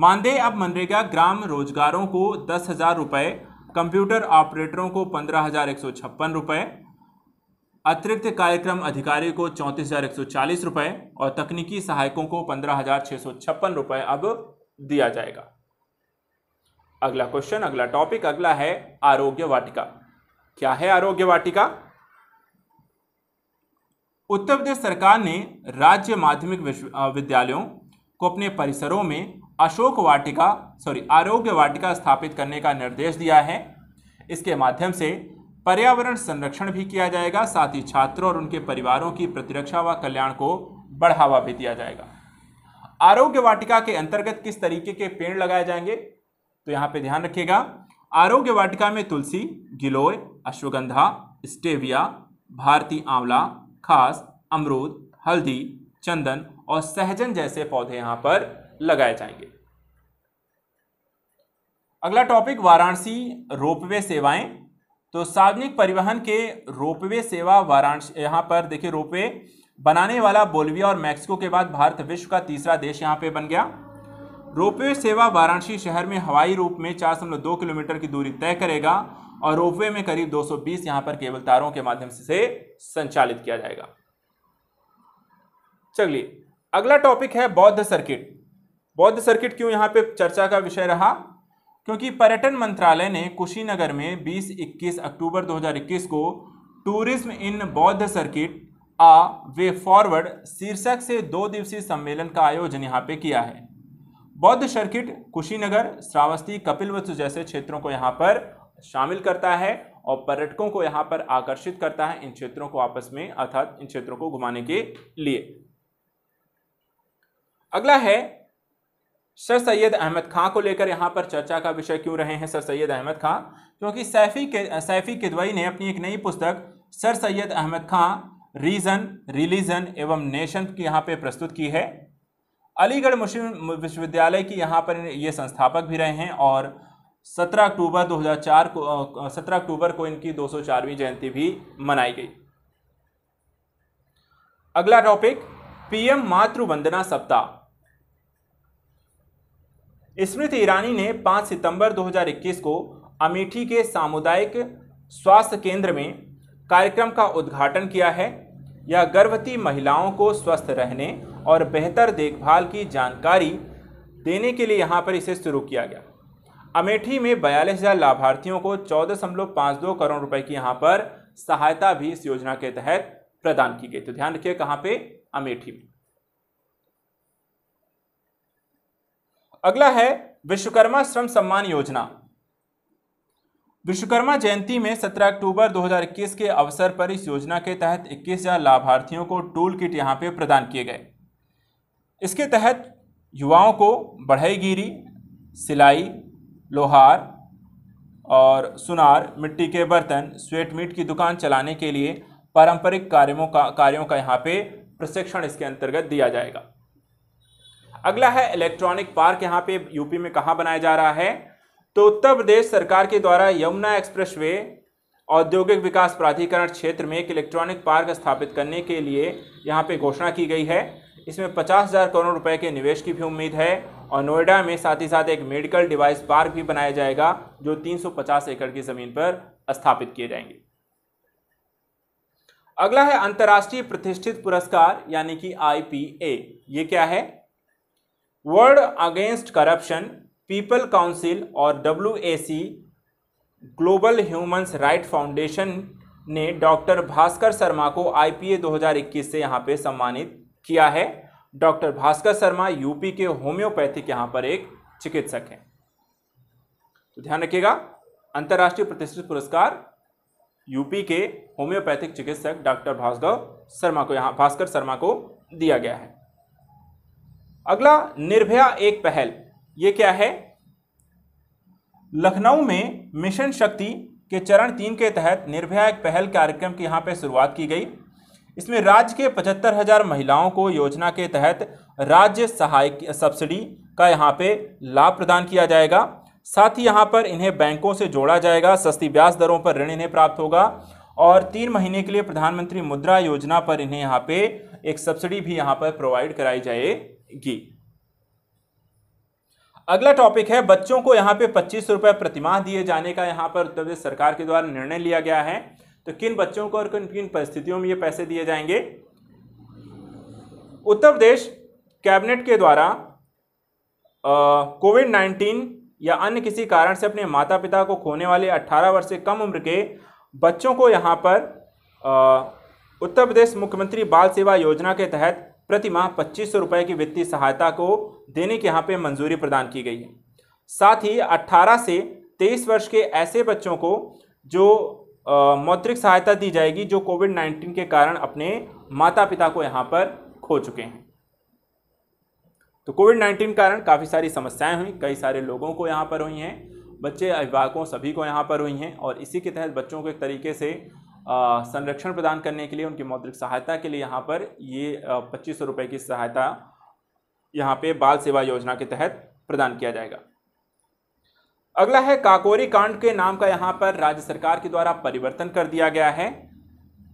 मानदेय अब मनरेगा ग्राम रोजगारों को दस हज़ार रुपये कंप्यूटर ऑपरेटरों को पंद्रह हज़ार एक सौ छप्पन रुपये अतिरिक्त कार्यक्रम अधिकारी को चौंतीस हज़ार एक सौ चालीस रुपये और तकनीकी सहायकों को पंद्रह हज़ार छः सौ छप्पन रुपये अब दिया जाएगा अगला क्वेश्चन अगला टॉपिक अगला है आरोग्य वाटिका क्या है आरोग्य वाटिका उत्तर प्रदेश सरकार ने राज्य माध्यमिक विद्यालयों को अपने परिसरों में अशोक वाटिका सॉरी आरोग्य वाटिका स्थापित करने का निर्देश दिया है इसके माध्यम से पर्यावरण संरक्षण भी किया जाएगा साथ ही छात्रों और उनके परिवारों की प्रतिरक्षा व कल्याण को बढ़ावा भी दिया जाएगा आरोग्य वाटिका के अंतर्गत किस तरीके के पेड़ लगाए जाएंगे तो यहाँ पे ध्यान रखिएगा आरोग्य वाटिका में तुलसी गिलोय अश्वगंधा स्टेविया भारतीय आंवला खास अमरूद हल्दी चंदन और सहजन जैसे पौधे यहाँ पर लगाए जाएंगे अगला टॉपिक वाराणसी रोपवे सेवाएं तो सार्वजनिक परिवहन के रोपवे सेवा वाराणसी यहाँ पर देखिए रोपवे बनाने वाला बोलविया और मैक्सिको के बाद भारत विश्व का तीसरा देश यहाँ पे बन गया रोपवे सेवा वाराणसी शहर में हवाई रूप में चार दो किलोमीटर की दूरी तय करेगा और रोपवे में करीब 220 यहाँ पर केबल तारों के माध्यम से संचालित किया जाएगा चलिए अगला टॉपिक है बौद्ध सर्किट बौद्ध सर्किट क्यों यहाँ पे चर्चा का विषय रहा क्योंकि पर्यटन मंत्रालय ने कुशीनगर में 20-21 अक्टूबर 2021 को टूरिज्म इन बौद्ध सर्किट आ वे फॉरवर्ड शीर्षक से दो दिवसीय सम्मेलन का आयोजन यहाँ पे किया है बौद्ध सर्किट कुशीनगर श्रावस्ती कपिलवस्तु जैसे क्षेत्रों को यहाँ पर शामिल करता है और पर्यटकों को यहाँ पर आकर्षित करता है इन क्षेत्रों को आपस में अर्थात इन क्षेत्रों को घुमाने के लिए अगला है सर सैयद अहमद खां को लेकर यहाँ पर चर्चा का विषय क्यों रहे हैं सर सैयद अहमद खां क्योंकि सैफ़ी के सैफ़ी किदवई ने अपनी एक नई पुस्तक sir Syed Ahmad Khan reason religion एवं नेशन की यहाँ पे प्रस्तुत की है अलीगढ़ मुस्लिम विश्वविद्यालय की यहाँ पर ये संस्थापक भी रहे हैं और 17 अक्टूबर 2004 को 17 अक्टूबर को इनकी 204वीं जयंती भी मनाई गई अगला टॉपिक पीएम मातृ वंदना सप्ताह स्मृति ईरानी ने 5 सितंबर 2021 को अमेठी के सामुदायिक स्वास्थ्य केंद्र में कार्यक्रम का उद्घाटन किया है यह गर्भवती महिलाओं को स्वस्थ रहने और बेहतर देखभाल की जानकारी देने के लिए यहाँ पर इसे शुरू किया गया अमेठी में बयालीस हज़ार लाभार्थियों को चौदह दशमलव पाँच दो करोड़ रुपए की यहाँ पर सहायता भी इस योजना के तहत प्रदान की गई तो ध्यान रखिए कहाँ पे अमेठी में अगला है विश्वकर्मा श्रम सम्मान योजना विश्वकर्मा जयंती में 17 अक्टूबर 2021 के अवसर पर इस योजना के तहत 21,000 लाभार्थियों को टूल किट यहाँ पे प्रदान किए गए इसके तहत युवाओं को बढ़ईगिरी सिलाई लोहार और सुनार मिट्टी के बर्तन स्वेट मीट की दुकान चलाने के लिए पारंपरिक कार्यों का कार्यों का यहाँ पे प्रशिक्षण इसके अंतर्गत दिया जाएगा अगला है इलेक्ट्रॉनिक पार्क यहाँ पे यूपी में कहाँ बनाया जा रहा है तो उत्तर प्रदेश सरकार के द्वारा यमुना वे औद्योगिक विकास प्राधिकरण क्षेत्र में एक इलेक्ट्रॉनिक पार्क स्थापित करने के लिए यहाँ पे घोषणा की गई है इसमें पचास हज़ार करोड़ रुपए के निवेश की भी उम्मीद है और नोएडा में साथ ही साथ एक मेडिकल डिवाइस पार्क भी बनाया जाएगा जो 350 एकड़ की ज़मीन पर स्थापित किए जाएंगे अगला है अंतर्राष्ट्रीय प्रतिष्ठित पुरस्कार यानी कि आई ये क्या है world against corruption people council और W global humans right foundation ने डॉक्टर भास्कर शर्मा को आईपीए 2021 से यहाँ पे सम्मानित किया है डॉक्टर भास्कर शर्मा यूपी के होम्योपैथिक यहाँ पर एक चिकित्सक हैं तो ध्यान रखिएगा अंतर्राष्ट्रीय प्रतिष्ठित पुरस्कार यूपी के होम्योपैथिक चिकित्सक डॉक्टर भास्कर शर्मा को यहाँ भास्कर शर्मा को दिया गया है अगला निर्भया एक पहल ये क्या है लखनऊ में मिशन शक्ति के चरण तीन के तहत निर्भया एक पहल कार्यक्रम की यहाँ पे शुरुआत की गई इसमें राज्य के पचहत्तर हजार महिलाओं को योजना के तहत राज्य सहायक सब्सिडी का यहाँ पे लाभ प्रदान किया जाएगा साथ ही यहाँ पर इन्हें बैंकों से जोड़ा जाएगा सस्ती ब्याज दरों पर ऋण इन्हें प्राप्त होगा और तीन महीने के लिए प्रधानमंत्री मुद्रा योजना पर इन्हें यहाँ पे एक सब्सिडी भी यहाँ पर प्रोवाइड कराई जाए की अगला टॉपिक है बच्चों को यहाँ पे पच्चीस रुपए प्रतिमाह दिए जाने का यहाँ पर उत्तर तो प्रदेश सरकार के द्वारा निर्णय लिया गया है तो किन बच्चों को और किन किन परिस्थितियों में ये पैसे दिए जाएंगे उत्तर प्रदेश कैबिनेट के द्वारा कोविड नाइन्टीन या अन्य किसी कारण से अपने माता पिता को खोने वाले 18 वर्ष से कम उम्र के बच्चों को यहाँ पर आ, उत्तर प्रदेश मुख्यमंत्री बाल सेवा योजना के तहत प्रति माह पच्चीस रुपए की वित्तीय सहायता को देने की यहाँ पे मंजूरी प्रदान की गई है साथ ही 18 से 23 वर्ष के ऐसे बच्चों को जो मौद्रिक सहायता दी जाएगी जो कोविड 19 के कारण अपने माता पिता को यहाँ पर खो चुके हैं तो कोविड 19 के कारण काफ़ी सारी समस्याएं हुई कई सारे लोगों को यहाँ पर हुई हैं बच्चे अभिभावकों सभी को यहाँ पर हुई हैं और इसी के तहत बच्चों को एक तरीके से संरक्षण प्रदान करने के लिए उनकी मौद्रिक सहायता के लिए यहाँ पर ये पच्चीस सौ रुपये की सहायता यहाँ पे बाल सेवा योजना के तहत प्रदान किया जाएगा अगला है काकोरी कांड के नाम का यहाँ पर राज्य सरकार के द्वारा परिवर्तन कर दिया गया है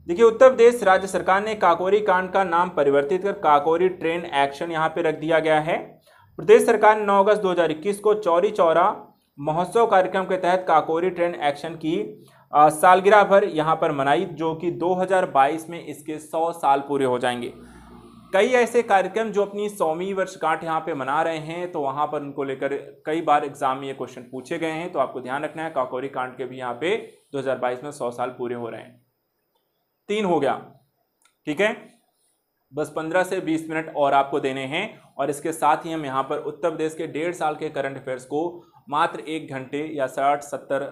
देखिए उत्तर प्रदेश राज्य सरकार ने काकोरी कांड का नाम परिवर्तित कर काकोरी ट्रेन एक्शन यहाँ पे रख दिया गया है प्रदेश सरकार ने नौ अगस्त 2021 को चौरी चौरा महोत्सव कार्यक्रम के तहत काकोरी ट्रेन एक्शन की सालगिरह भर यहाँ पर मनाई जो कि 2022 में इसके 100 साल पूरे हो जाएंगे कई ऐसे कार्यक्रम जो अपनी सौवीं वर्षगांठ यहाँ पे मना रहे हैं तो वहाँ पर उनको लेकर कई बार एग्जाम में ये क्वेश्चन पूछे गए हैं तो आपको ध्यान रखना है काकोरी कांड के भी यहाँ पे 2022 में 100 साल पूरे हो रहे हैं तीन हो गया ठीक है बस पंद्रह से बीस मिनट और आपको देने हैं और इसके साथ ही हम यहाँ पर उत्तर प्रदेश के डेढ़ साल के करंट अफेयर्स को मात्र एक घंटे या साठ सत्तर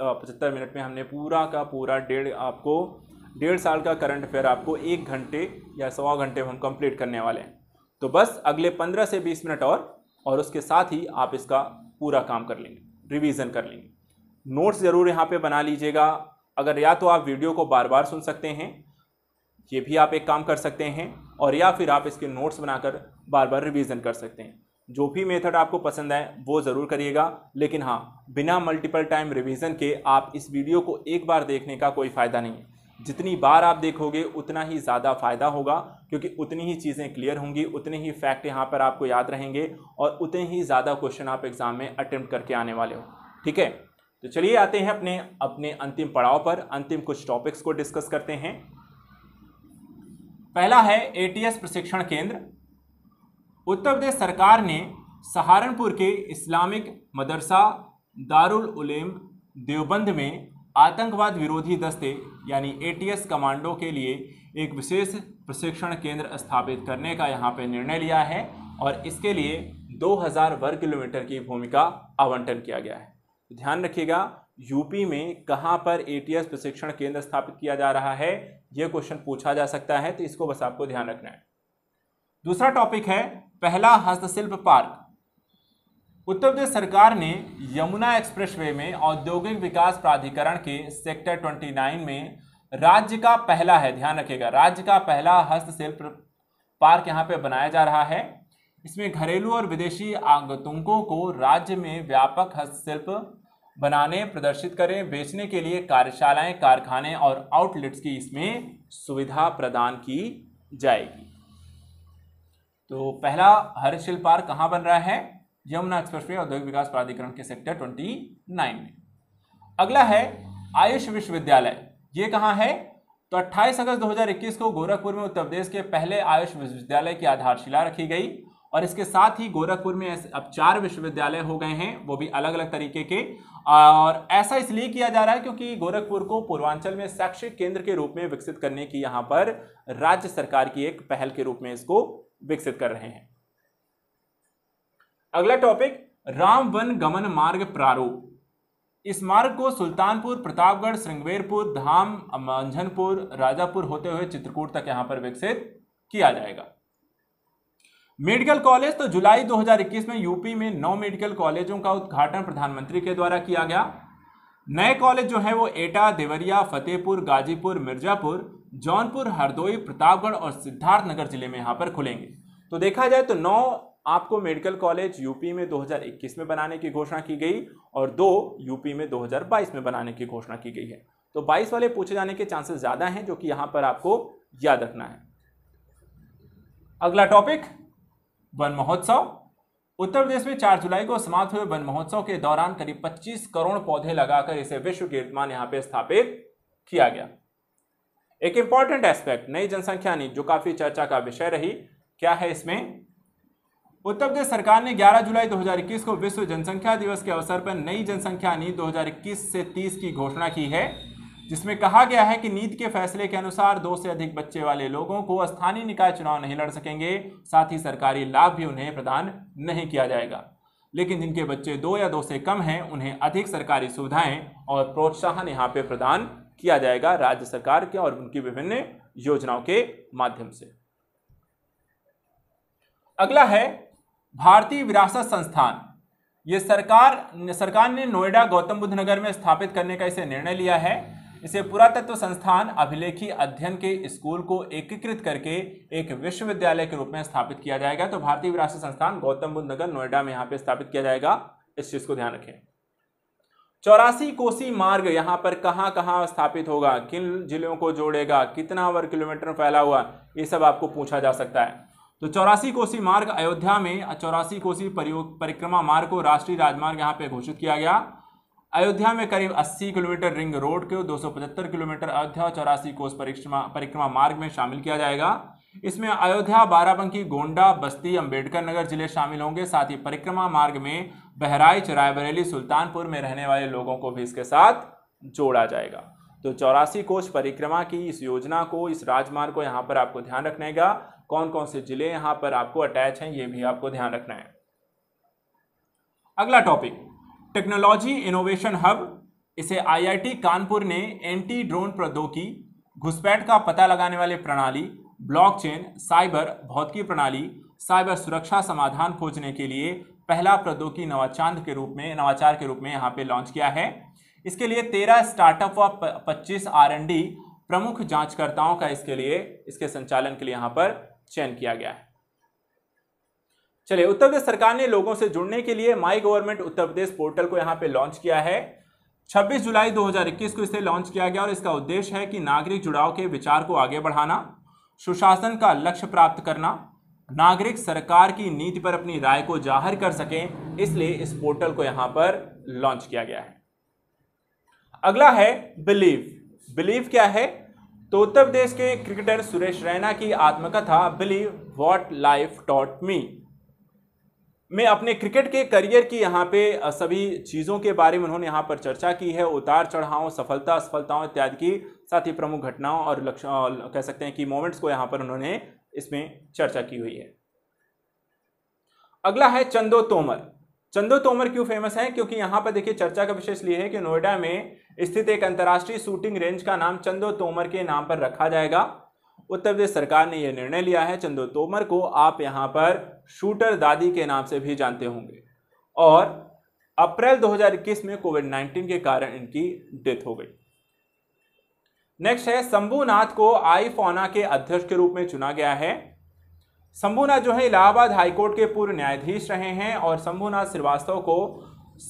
पचहत्तर मिनट में हमने पूरा का पूरा डेढ़ आपको डेढ़ साल का करंट अफेयर आपको एक घंटे या सवा घंटे में हम कंप्लीट करने वाले हैं तो बस अगले पंद्रह से बीस मिनट और और उसके साथ ही आप इसका पूरा काम कर लेंगे रिवीजन कर लेंगे नोट्स ज़रूर यहाँ पे बना लीजिएगा अगर या तो आप वीडियो को बार बार सुन सकते हैं ये भी आप एक काम कर सकते हैं और या फिर आप इसके नोट्स बनाकर बार बार रिवीजन कर सकते हैं जो भी मेथड आपको पसंद आए वो ज़रूर करिएगा लेकिन हाँ बिना मल्टीपल टाइम रिवीजन के आप इस वीडियो को एक बार देखने का कोई फ़ायदा नहीं है जितनी बार आप देखोगे उतना ही ज़्यादा फ़ायदा होगा क्योंकि उतनी ही चीज़ें क्लियर होंगी उतने ही फैक्ट यहाँ पर आपको याद रहेंगे और उतने ही ज़्यादा क्वेश्चन आप एग्ज़ाम में अटैम्प्ट करके आने वाले हो ठीक है तो चलिए आते हैं अपने अपने अंतिम पड़ाव पर अंतिम कुछ टॉपिक्स को डिस्कस करते हैं पहला है एटीएस प्रशिक्षण केंद्र उत्तर प्रदेश सरकार ने सहारनपुर के इस्लामिक मदरसा दारुल उलेम देवबंद में आतंकवाद विरोधी दस्ते यानी एटीएस कमांडो के लिए एक विशेष प्रशिक्षण केंद्र स्थापित करने का यहाँ पर निर्णय लिया है और इसके लिए 2000 वर्ग किलोमीटर की भूमि का आवंटन किया गया है तो ध्यान रखिएगा यूपी में कहाँ पर एटीएस प्रशिक्षण केंद्र स्थापित किया जा रहा है यह क्वेश्चन पूछा जा सकता है तो इसको बस आपको ध्यान रखना है दूसरा टॉपिक है पहला हस्तशिल्प पार्क उत्तर प्रदेश सरकार ने यमुना एक्सप्रेसवे में औद्योगिक विकास प्राधिकरण के सेक्टर 29 में राज्य का पहला है ध्यान रखिएगा राज्य का पहला हस्तशिल्प पार्क यहाँ पे बनाया जा रहा है इसमें घरेलू और विदेशी आगतुकों को राज्य में व्यापक हस्तशिल्प बनाने प्रदर्शित करें बेचने के लिए कार्यशालाएं कारखाने और आउटलेट्स की इसमें सुविधा प्रदान की जाएगी तो पहला हरिशिल पार्क कहाँ बन रहा है यमुना वे औद्योगिक विकास प्राधिकरण के सेक्टर नाइन में अगला है आयुष विश्वविद्यालय ये कहाँ है तो 28 अगस्त 2021 को गोरखपुर में उत्तर प्रदेश के पहले आयुष विश्वविद्यालय की आधारशिला रखी गई और इसके साथ ही गोरखपुर में अब चार विश्वविद्यालय हो गए हैं वो भी अलग अलग तरीके के और ऐसा इसलिए किया जा रहा है क्योंकि गोरखपुर को पूर्वांचल में शैक्षिक केंद्र के रूप में विकसित करने की यहाँ पर राज्य सरकार की एक पहल के रूप में इसको विकसित कर रहे हैं अगला टॉपिक राम वन गमन मार्ग प्रारूप इस मार्ग को सुल्तानपुर प्रतापगढ़ श्रृंगवेरपुर धाम मंझनपुर राजापुर होते हुए चित्रकूट तक यहां पर विकसित किया जाएगा मेडिकल कॉलेज तो जुलाई 2021 में यूपी में नौ मेडिकल कॉलेजों का उद्घाटन प्रधानमंत्री के द्वारा किया गया नए कॉलेज जो है वो एटा देवरिया फतेहपुर गाजीपुर मिर्जापुर जौनपुर हरदोई प्रतापगढ़ और सिद्धार्थनगर जिले में यहाँ पर खुलेंगे तो देखा जाए तो नौ आपको मेडिकल कॉलेज यूपी में 2021 में बनाने की घोषणा की गई और दो यूपी में 2022 में बनाने की घोषणा की गई है तो 22 वाले पूछे जाने के चांसेस ज़्यादा हैं जो कि यहाँ पर आपको याद रखना है अगला टॉपिक वन महोत्सव उत्तर प्रदेश में 4 जुलाई को समाप्त हुए वन महोत्सव के दौरान करीब 25 करोड़ पौधे लगाकर इसे विश्व कीर्तमान यहाँ पर स्थापित किया गया एक इंपॉर्टेंट एस्पेक्ट नई जनसंख्या नीति जो काफी चर्चा का विषय रही क्या है इसमें उत्तर प्रदेश सरकार ने 11 जुलाई 2021 को विश्व जनसंख्या दिवस के अवसर पर नई जनसंख्या नीति 2021 से 30 की घोषणा की है जिसमें कहा गया है कि नीति के फैसले के अनुसार दो से अधिक बच्चे वाले लोगों को स्थानीय निकाय चुनाव नहीं लड़ सकेंगे साथ ही सरकारी लाभ भी उन्हें प्रदान नहीं किया जाएगा लेकिन जिनके बच्चे दो या दो से कम हैं उन्हें अधिक सरकारी सुविधाएं और प्रोत्साहन यहाँ पे प्रदान किया जाएगा राज्य सरकार के और उनकी विभिन्न योजनाओं के माध्यम से अगला है भारतीय विरासत संस्थान ये सरकार सरकार ने नोएडा गौतम बुद्ध नगर में स्थापित करने का इसे निर्णय लिया है इसे पुरातत्व संस्थान अभिलेखी अध्ययन के स्कूल को एकीकृत करके एक विश्वविद्यालय के रूप में स्थापित किया जाएगा तो भारतीय विरासत संस्थान गौतम बुद्ध नगर नोएडा में यहाँ पे स्थापित किया जाएगा इस चीज को ध्यान रखें चौरासी कोसी मार्ग यहाँ पर कहाँ कहाँ स्थापित होगा किन जिलों को जोड़ेगा कितना वर्ग किलोमीटर फैला हुआ ये सब आपको पूछा जा सकता है तो चौरासी कोसी मार्ग अयोध्या में चौरासी कोसी परिक्रमा मार्ग को राष्ट्रीय राजमार्ग यहाँ पे घोषित किया गया अयोध्या में करीब 80 किलोमीटर रिंग रोड को दो किलोमीटर अयोध्या चौरासी कोस परिक्रमा परिक्रमा मार्ग में शामिल किया जाएगा इसमें अयोध्या बाराबंकी गोंडा बस्ती अंबेडकर नगर जिले शामिल होंगे साथ ही परिक्रमा मार्ग में बहराइच रायबरेली सुल्तानपुर में रहने वाले लोगों को भी इसके साथ जोड़ा जाएगा तो चौरासी कोच परिक्रमा की इस योजना को इस राजमार्ग को यहाँ पर आपको ध्यान रखनेगा कौन कौन से जिले यहाँ पर आपको अटैच हैं ये भी आपको ध्यान रखना है अगला टॉपिक टेक्नोलॉजी इनोवेशन हब इसे आईआईटी कानपुर ने एंटी ड्रोन प्रौद्योगिकी घुसपैठ का पता लगाने वाले प्रणाली ब्लॉकचेन साइबर भौतिकी प्रणाली साइबर सुरक्षा समाधान खोजने के लिए पहला प्रौद्योगिकी नवाचांद के रूप में नवाचार के रूप में यहाँ पे लॉन्च किया है इसके लिए तेरह स्टार्टअप और पच्चीस आर प्रमुख जांचकर्ताओं का इसके लिए इसके संचालन के लिए यहाँ पर चयन किया गया है चलिए उत्तर प्रदेश सरकार ने लोगों से जुड़ने के लिए my government Uttar Pradesh portal को यहाँ पे लॉन्च किया है 26 जुलाई 2021 को इसे लॉन्च किया गया और इसका उद्देश्य है कि नागरिक जुड़ाव के विचार को आगे बढ़ाना सुशासन का लक्ष्य प्राप्त करना नागरिक सरकार की नीति पर अपनी राय को जाहिर कर सकें इसलिए इस पोर्टल को यहां पर लॉन्च किया गया है अगला है बिलीव बिलीव क्या है तो उत्तर प्रदेश के क्रिकेटर सुरेश रैना की आत्मकथा believe what life taught me में अपने क्रिकेट के करियर की यहाँ पे सभी चीज़ों के बारे में उन्होंने यहाँ पर चर्चा की है उतार चढ़ाव सफलता असफलताओं इत्यादि की साथ ही प्रमुख घटनाओं और लक्ष्य कह सकते हैं कि मोमेंट्स को यहाँ पर उन्होंने इसमें चर्चा की हुई है अगला है चंदो तोमर चंदो तोमर क्यों फेमस है क्योंकि यहाँ पर देखिए चर्चा का विषय इसलिए है कि नोएडा में स्थित एक अंतर्राष्ट्रीय शूटिंग रेंज का नाम चंदो तोमर के नाम पर रखा जाएगा उत्तर प्रदेश सरकार ने यह निर्णय लिया है चंदो तोमर को आप यहां पर शूटर दादी के नाम से भी जानते होंगे और अप्रैल 2021 में कोविड 19 के कारण इनकी डेथ हो गई नेक्स्ट है शंभुनाथ को आई फोना के अध्यक्ष के रूप में चुना गया है शंभुनाथ जो है इलाहाबाद हाईकोर्ट के पूर्व न्यायाधीश रहे हैं और शंभुनाथ श्रीवास्तव को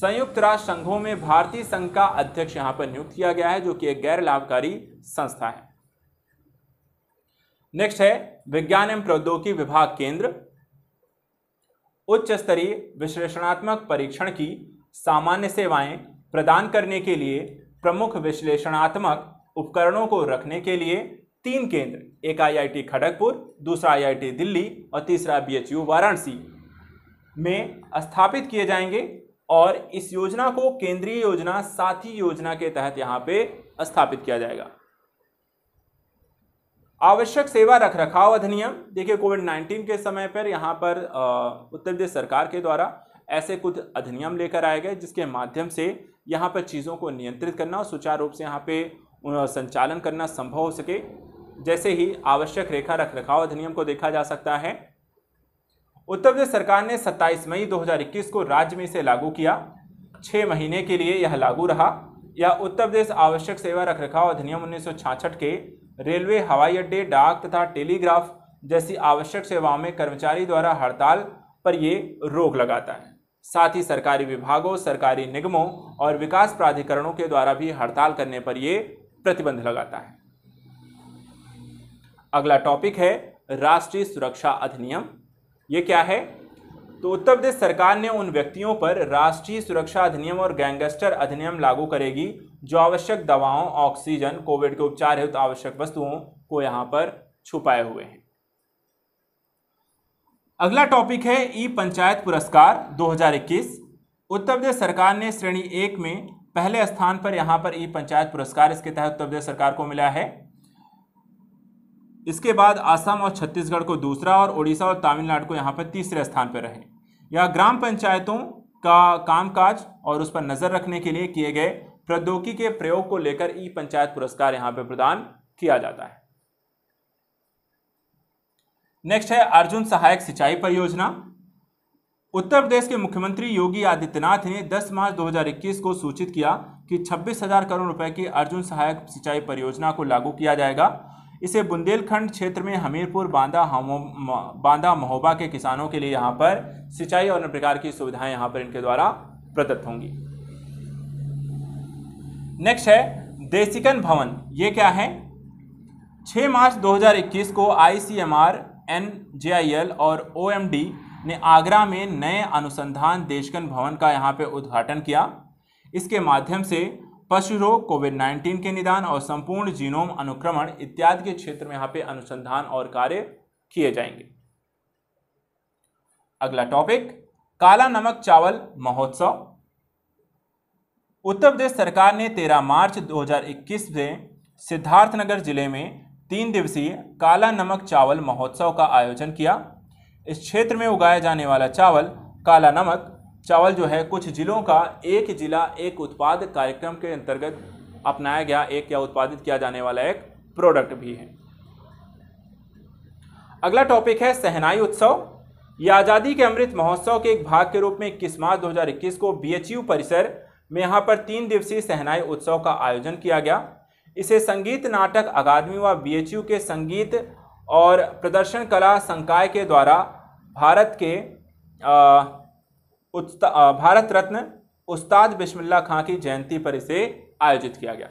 संयुक्त राष्ट्र संघों में भारतीय संघ का अध्यक्ष यहां पर नियुक्त किया गया है जो कि एक गैर लाभकारी संस्था है नेक्स्ट है विज्ञान एवं प्रौद्योगिकी विभाग केंद्र उच्च स्तरीय विश्लेषणात्मक परीक्षण की सामान्य सेवाएं प्रदान करने के लिए प्रमुख विश्लेषणात्मक उपकरणों को रखने के लिए तीन केंद्र एक आईआईटी खड़गपुर दूसरा आईआईटी दिल्ली और तीसरा बीएचयू वाराणसी में स्थापित किए जाएंगे और इस योजना को केंद्रीय योजना साथी योजना के तहत यहाँ पे स्थापित किया जाएगा आवश्यक सेवा रख रखाव अधिनियम देखिए कोविड नाइन्टीन के समय पर यहाँ पर उत्तर प्रदेश सरकार के द्वारा ऐसे कुछ अधिनियम लेकर आए गए जिसके माध्यम से यहाँ पर चीज़ों को नियंत्रित करना और सुचारू रूप से यहाँ पे संचालन करना संभव हो सके जैसे ही आवश्यक रेखा रख रखाव अधिनियम को देखा जा सकता है उत्तर प्रदेश सरकार ने 27 मई 2021 को राज्य में इसे लागू किया छः महीने के लिए यह लागू रहा यह उत्तर प्रदेश आवश्यक सेवा रख रखाव अधिनियम उन्नीस के रेलवे हवाई अड्डे डाक तथा टेलीग्राफ जैसी आवश्यक सेवाओं में कर्मचारी द्वारा हड़ताल पर ये रोक लगाता है साथ ही सरकारी विभागों सरकारी निगमों और विकास प्राधिकरणों के द्वारा भी हड़ताल करने पर ये प्रतिबंध लगाता है अगला टॉपिक है राष्ट्रीय सुरक्षा अधिनियम ये क्या है तो उत्तर प्रदेश सरकार ने उन व्यक्तियों पर राष्ट्रीय सुरक्षा अधिनियम और गैंगस्टर अधिनियम लागू करेगी जो आवश्यक दवाओं ऑक्सीजन कोविड के उपचार हेतु आवश्यक वस्तुओं को यहां पर छुपाए हुए हैं अगला टॉपिक है ई पंचायत पुरस्कार 2021 उत्तर प्रदेश सरकार ने श्रेणी एक में पहले स्थान पर यहां पर ई पंचायत पुरस्कार इसके तहत उत्तर प्रदेश सरकार को मिला है इसके बाद आसाम और छत्तीसगढ़ को दूसरा और उड़ीसा और तमिलनाडु को यहां पर तीसरे स्थान पर रहे या ग्राम पंचायतों का कामकाज और उस पर नज़र रखने के लिए किए गए प्रौद्योगिकी के प्रयोग को लेकर ई पंचायत पुरस्कार यहां पर प्रदान किया जाता है नेक्स्ट है अर्जुन सहायक सिंचाई परियोजना उत्तर प्रदेश के मुख्यमंत्री योगी आदित्यनाथ ने 10 मार्च 2021 को सूचित किया कि छब्बीस हजार करोड़ रुपए की अर्जुन सहायक सिंचाई परियोजना को लागू किया जाएगा इसे बुंदेलखंड क्षेत्र में हमीरपुर बांदा बांदा महोबा के किसानों के लिए यहाँ पर सिंचाई और अन्य प्रकार की सुविधाएं यहाँ पर इनके द्वारा प्रदत्त होंगी नेक्स्ट है देसिकन भवन ये क्या है 6 मार्च 2021 को आईसीएमआर एनजेआईएल और ओएमडी ने आगरा में नए अनुसंधान देशकन भवन का यहाँ पे उद्घाटन किया इसके माध्यम से पशु रोग कोविड 19 के निदान और संपूर्ण जीनोम अनुक्रमण इत्यादि के क्षेत्र में यहाँ पे अनुसंधान और कार्य किए जाएंगे अगला टॉपिक काला नमक चावल महोत्सव उत्तर प्रदेश सरकार ने 13 मार्च 2021 से सिद्धार्थनगर जिले में तीन दिवसीय काला नमक चावल महोत्सव का आयोजन किया इस क्षेत्र में उगाया जाने वाला चावल काला नमक चावल जो है कुछ जिलों का एक जिला एक उत्पाद कार्यक्रम के अंतर्गत अपनाया गया एक या उत्पादित किया जाने वाला एक प्रोडक्ट भी है अगला टॉपिक है सहनाई उत्सव यह आज़ादी के अमृत महोत्सव के एक भाग के रूप में इक्कीस मार्च दो को बी परिसर में यहाँ पर तीन दिवसीय सहनाई उत्सव का आयोजन किया गया इसे संगीत नाटक अकादमी व बी के संगीत और प्रदर्शन कला संकाय के द्वारा भारत के आ, भारत रत्न उस्ताद बिस्मिल्ला खां की जयंती पर इसे आयोजित किया गया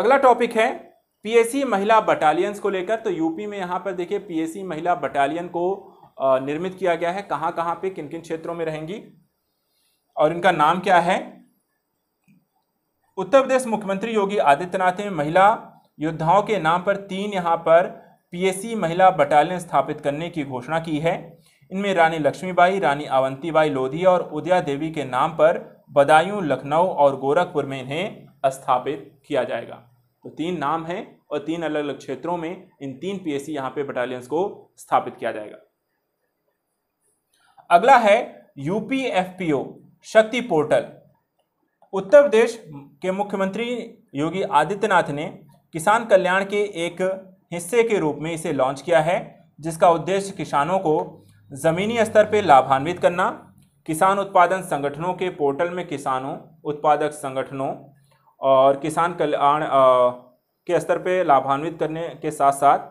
अगला टॉपिक है पीएससी महिला बटालियंस को लेकर तो यूपी में यहां पर देखिए पीएससी महिला बटालियन को निर्मित किया गया है कहां कहां पे किन किन क्षेत्रों में रहेंगी और इनका नाम क्या है उत्तर प्रदेश मुख्यमंत्री योगी आदित्यनाथ ने महिला योद्धाओं के नाम पर तीन यहां पर पीएससी महिला बटालियन स्थापित करने की घोषणा की है इनमें रानी लक्ष्मीबाई रानी अवंतीबाई लोधी और उदया देवी के नाम पर बदायूं लखनऊ और गोरखपुर में इन्हें स्थापित किया जाएगा तो तीन नाम हैं और तीन अलग अलग क्षेत्रों में इन तीन सी यहाँ पे बटालियंस को स्थापित किया जाएगा अगला है यूपीएफपीओ शक्ति पोर्टल उत्तर प्रदेश के मुख्यमंत्री योगी आदित्यनाथ ने किसान कल्याण के एक हिस्से के रूप में इसे लॉन्च किया है जिसका उद्देश्य किसानों को ज़मीनी स्तर पर लाभान्वित करना किसान उत्पादन संगठनों के पोर्टल में किसानों उत्पादक संगठनों और किसान कल्याण के स्तर पर लाभान्वित करने के साथ साथ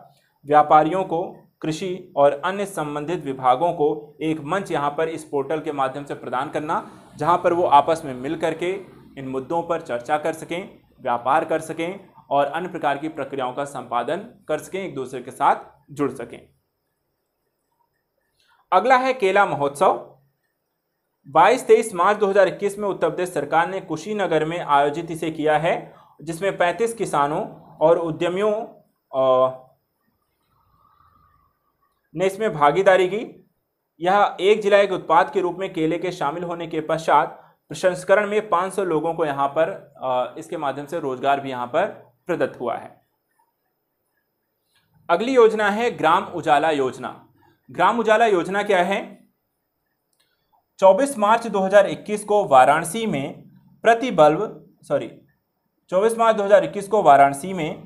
व्यापारियों को कृषि और अन्य संबंधित विभागों को एक मंच यहाँ पर इस पोर्टल के माध्यम से प्रदान करना जहाँ पर वो आपस में मिल करके इन मुद्दों पर चर्चा कर सकें व्यापार कर सकें और अन्य प्रकार की प्रक्रियाओं का संपादन कर सकें एक दूसरे के साथ जुड़ सकें अगला है केला महोत्सव 22 तेईस मार्च 2021 में उत्तर प्रदेश सरकार ने कुशीनगर में आयोजित इसे किया है जिसमें 35 किसानों और उद्यमियों ने इसमें भागीदारी की यह एक जिला एक उत्पाद के रूप में केले के शामिल होने के पश्चात प्रसंस्करण में 500 लोगों को यहाँ पर इसके माध्यम से रोजगार भी यहाँ पर प्रदत्त हुआ है अगली योजना है ग्राम उजाला योजना ग्राम उजाला योजना क्या है 24 मार्च 2021 को वाराणसी में प्रति बल्ब सॉरी 24 मार्च 2021 को वाराणसी में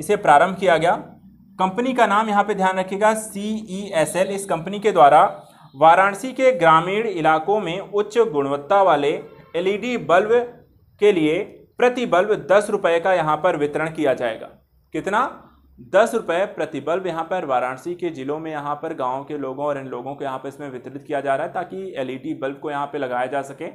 इसे प्रारंभ किया गया कंपनी का नाम यहाँ पे ध्यान रखिएगा सी ई एस एल इस कंपनी के द्वारा वाराणसी के ग्रामीण इलाकों में उच्च गुणवत्ता वाले एलईडी e बल्ब के लिए प्रति बल्ब दस रुपये का यहाँ पर वितरण किया जाएगा कितना दस रुपये प्रतिबल्ब यहाँ पर वाराणसी के ज़िलों में यहाँ पर गाँव के लोगों और इन लोगों को यहाँ पर इसमें वितरित किया जा रहा है ताकि एलईडी बल्ब को यहाँ पर लगाया जा सके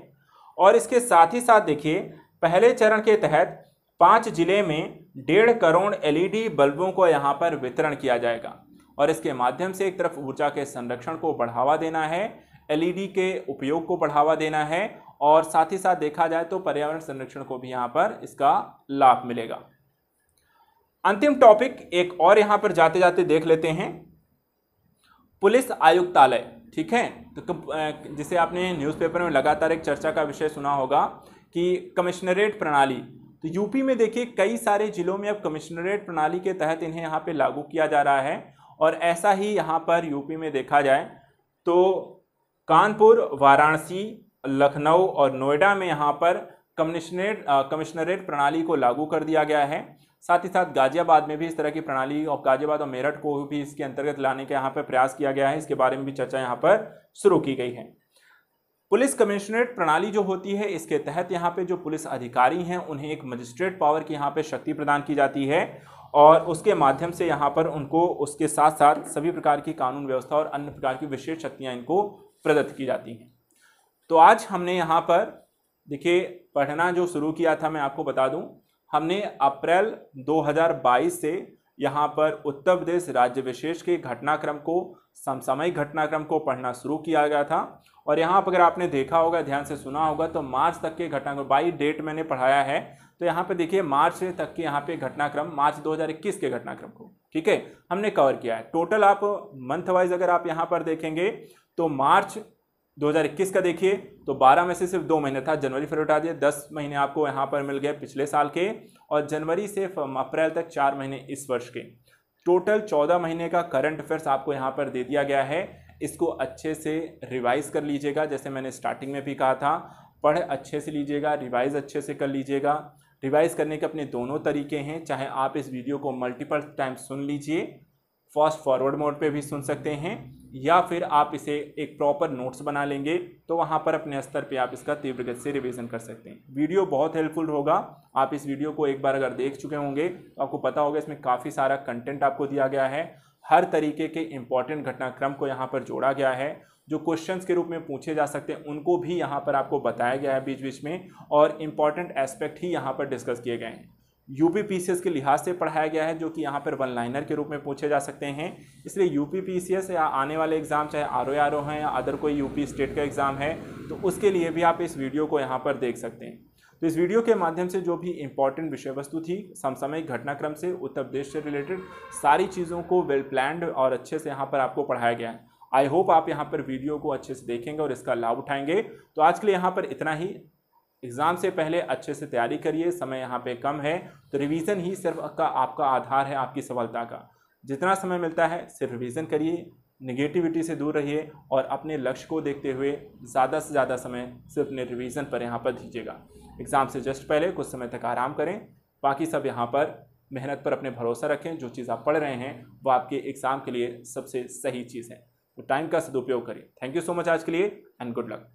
और इसके साथ ही साथ देखिए पहले चरण के तहत पाँच जिले में डेढ़ करोड़ एलईडी बल्बों को यहाँ पर वितरण किया जाएगा और इसके माध्यम से एक तरफ ऊर्जा के संरक्षण को बढ़ावा देना है एलईडी के उपयोग को बढ़ावा देना है और साथ ही साथ देखा जाए तो पर्यावरण संरक्षण को भी यहाँ पर इसका लाभ मिलेगा अंतिम टॉपिक एक और यहां पर जाते जाते देख लेते हैं पुलिस आयुक्तालय ठीक है तो जिसे आपने न्यूज़पेपर में लगातार एक चर्चा का विषय सुना होगा कि कमिश्नरेट प्रणाली तो यूपी में देखिए कई सारे जिलों में अब कमिश्नरेट प्रणाली के तहत इन्हें यहाँ पे लागू किया जा रहा है और ऐसा ही यहाँ पर यूपी में देखा जाए तो कानपुर वाराणसी लखनऊ और नोएडा में यहाँ पर कमिश्नरेट कमिश्नरेट प्रणाली को लागू कर दिया गया है साथ ही साथ गाजियाबाद में भी इस तरह की प्रणाली और गाजियाबाद और मेरठ को भी इसके अंतर्गत लाने का यहाँ पर प्रयास किया गया है इसके बारे में भी चर्चा यहाँ पर शुरू की गई है पुलिस कमिश्नरेट प्रणाली जो होती है इसके तहत यहाँ पे जो पुलिस अधिकारी हैं उन्हें एक मजिस्ट्रेट पावर की यहाँ पे शक्ति प्रदान की जाती है और उसके माध्यम से यहाँ पर उनको उसके साथ साथ सभी प्रकार की कानून व्यवस्था और अन्य प्रकार की विशेष शक्तियाँ इनको प्रदत्त की जाती हैं तो आज हमने यहाँ पर देखिए पढ़ना जो शुरू किया था मैं आपको बता दूँ हमने अप्रैल 2022 से यहाँ पर उत्तर प्रदेश राज्य विशेष के घटनाक्रम को समसामयिक घटनाक्रम को पढ़ना शुरू किया गया था और यहाँ पर अगर आपने देखा होगा ध्यान से सुना होगा तो मार्च तक के घटनाक्रम बाई डेट मैंने पढ़ाया है तो यहाँ पे देखिए मार्च तक के यहाँ पे घटनाक्रम मार्च 2021 के घटनाक्रम को ठीक है हमने कवर किया है टोटल आप मंथ वाइज अगर आप यहाँ पर देखेंगे तो मार्च 2021 का देखिए तो 12 में से सिर्फ दो महीने था जनवरी फरवरी हटा दिया दस महीने आपको यहाँ पर मिल गए पिछले साल के और जनवरी से अप्रैल तक चार महीने इस वर्ष के टोटल चौदह महीने का करंट अफेयर्स आपको यहाँ पर दे दिया गया है इसको अच्छे से रिवाइज कर लीजिएगा जैसे मैंने स्टार्टिंग में भी कहा था पढ़ अच्छे से लीजिएगा रिवाइज अच्छे से कर लीजिएगा रिवाइज करने के अपने दोनों तरीके हैं चाहे आप इस वीडियो को मल्टीपल टाइम सुन लीजिए फास्ट फॉरवर्ड मोड पे भी सुन सकते हैं या फिर आप इसे एक प्रॉपर नोट्स बना लेंगे तो वहाँ पर अपने स्तर पे आप इसका तीव्र गति से रिवीजन कर सकते हैं वीडियो बहुत हेल्पफुल होगा आप इस वीडियो को एक बार अगर देख चुके होंगे तो आपको पता होगा इसमें काफ़ी सारा कंटेंट आपको दिया गया है हर तरीके के इंपॉर्टेंट घटनाक्रम को यहाँ पर जोड़ा गया है जो क्वेश्चंस के रूप में पूछे जा सकते हैं उनको भी यहाँ पर आपको बताया गया है बीच बीच में और इम्पॉर्टेंट एस्पेक्ट ही यहाँ पर डिस्कस किए गए हैं यू पीसीएस के लिहाज से पढ़ाया गया है जो कि यहाँ पर वन लाइनर के रूप में पूछे जा सकते हैं इसलिए यूपी पीसीएस या आने वाले एग्ज़ाम चाहे आर ओ आर ओ हैं या अदर कोई पी स्टेट का एग्ज़ाम है तो उसके लिए भी आप इस वीडियो को यहाँ पर देख सकते हैं तो इस वीडियो के माध्यम से जो भी इंपॉर्टेंट विषय वस्तु थी समसामयिक घटनाक्रम से उत्तर प्रदेश से रिलेटेड सारी चीज़ों को वेल प्लान्ड और अच्छे से यहाँ पर आपको पढ़ाया गया है आई होप आप यहाँ पर वीडियो को अच्छे से देखेंगे और इसका लाभ उठाएंगे तो आज के लिए यहाँ पर इतना ही एग्ज़ाम से पहले अच्छे से तैयारी करिए समय यहाँ पे कम है तो रिवीजन ही सिर्फ का आपका आधार है आपकी सफलता का जितना समय मिलता है सिर्फ रिवीजन करिए निगेटिविटी से दूर रहिए और अपने लक्ष्य को देखते हुए ज़्यादा से ज़्यादा समय सिर्फ अपने रिवीजन पर यहाँ पर दीजिएगा एग्ज़ाम से जस्ट पहले कुछ समय तक आराम करें बाकी सब यहाँ पर मेहनत पर अपने भरोसा रखें जो चीज़ आप पढ़ रहे हैं वो आपके एग्ज़ाम के लिए सबसे सही चीज़ है तो टाइम का सदुपयोग करिए थैंक यू सो मच आज के लिए एंड गुड लक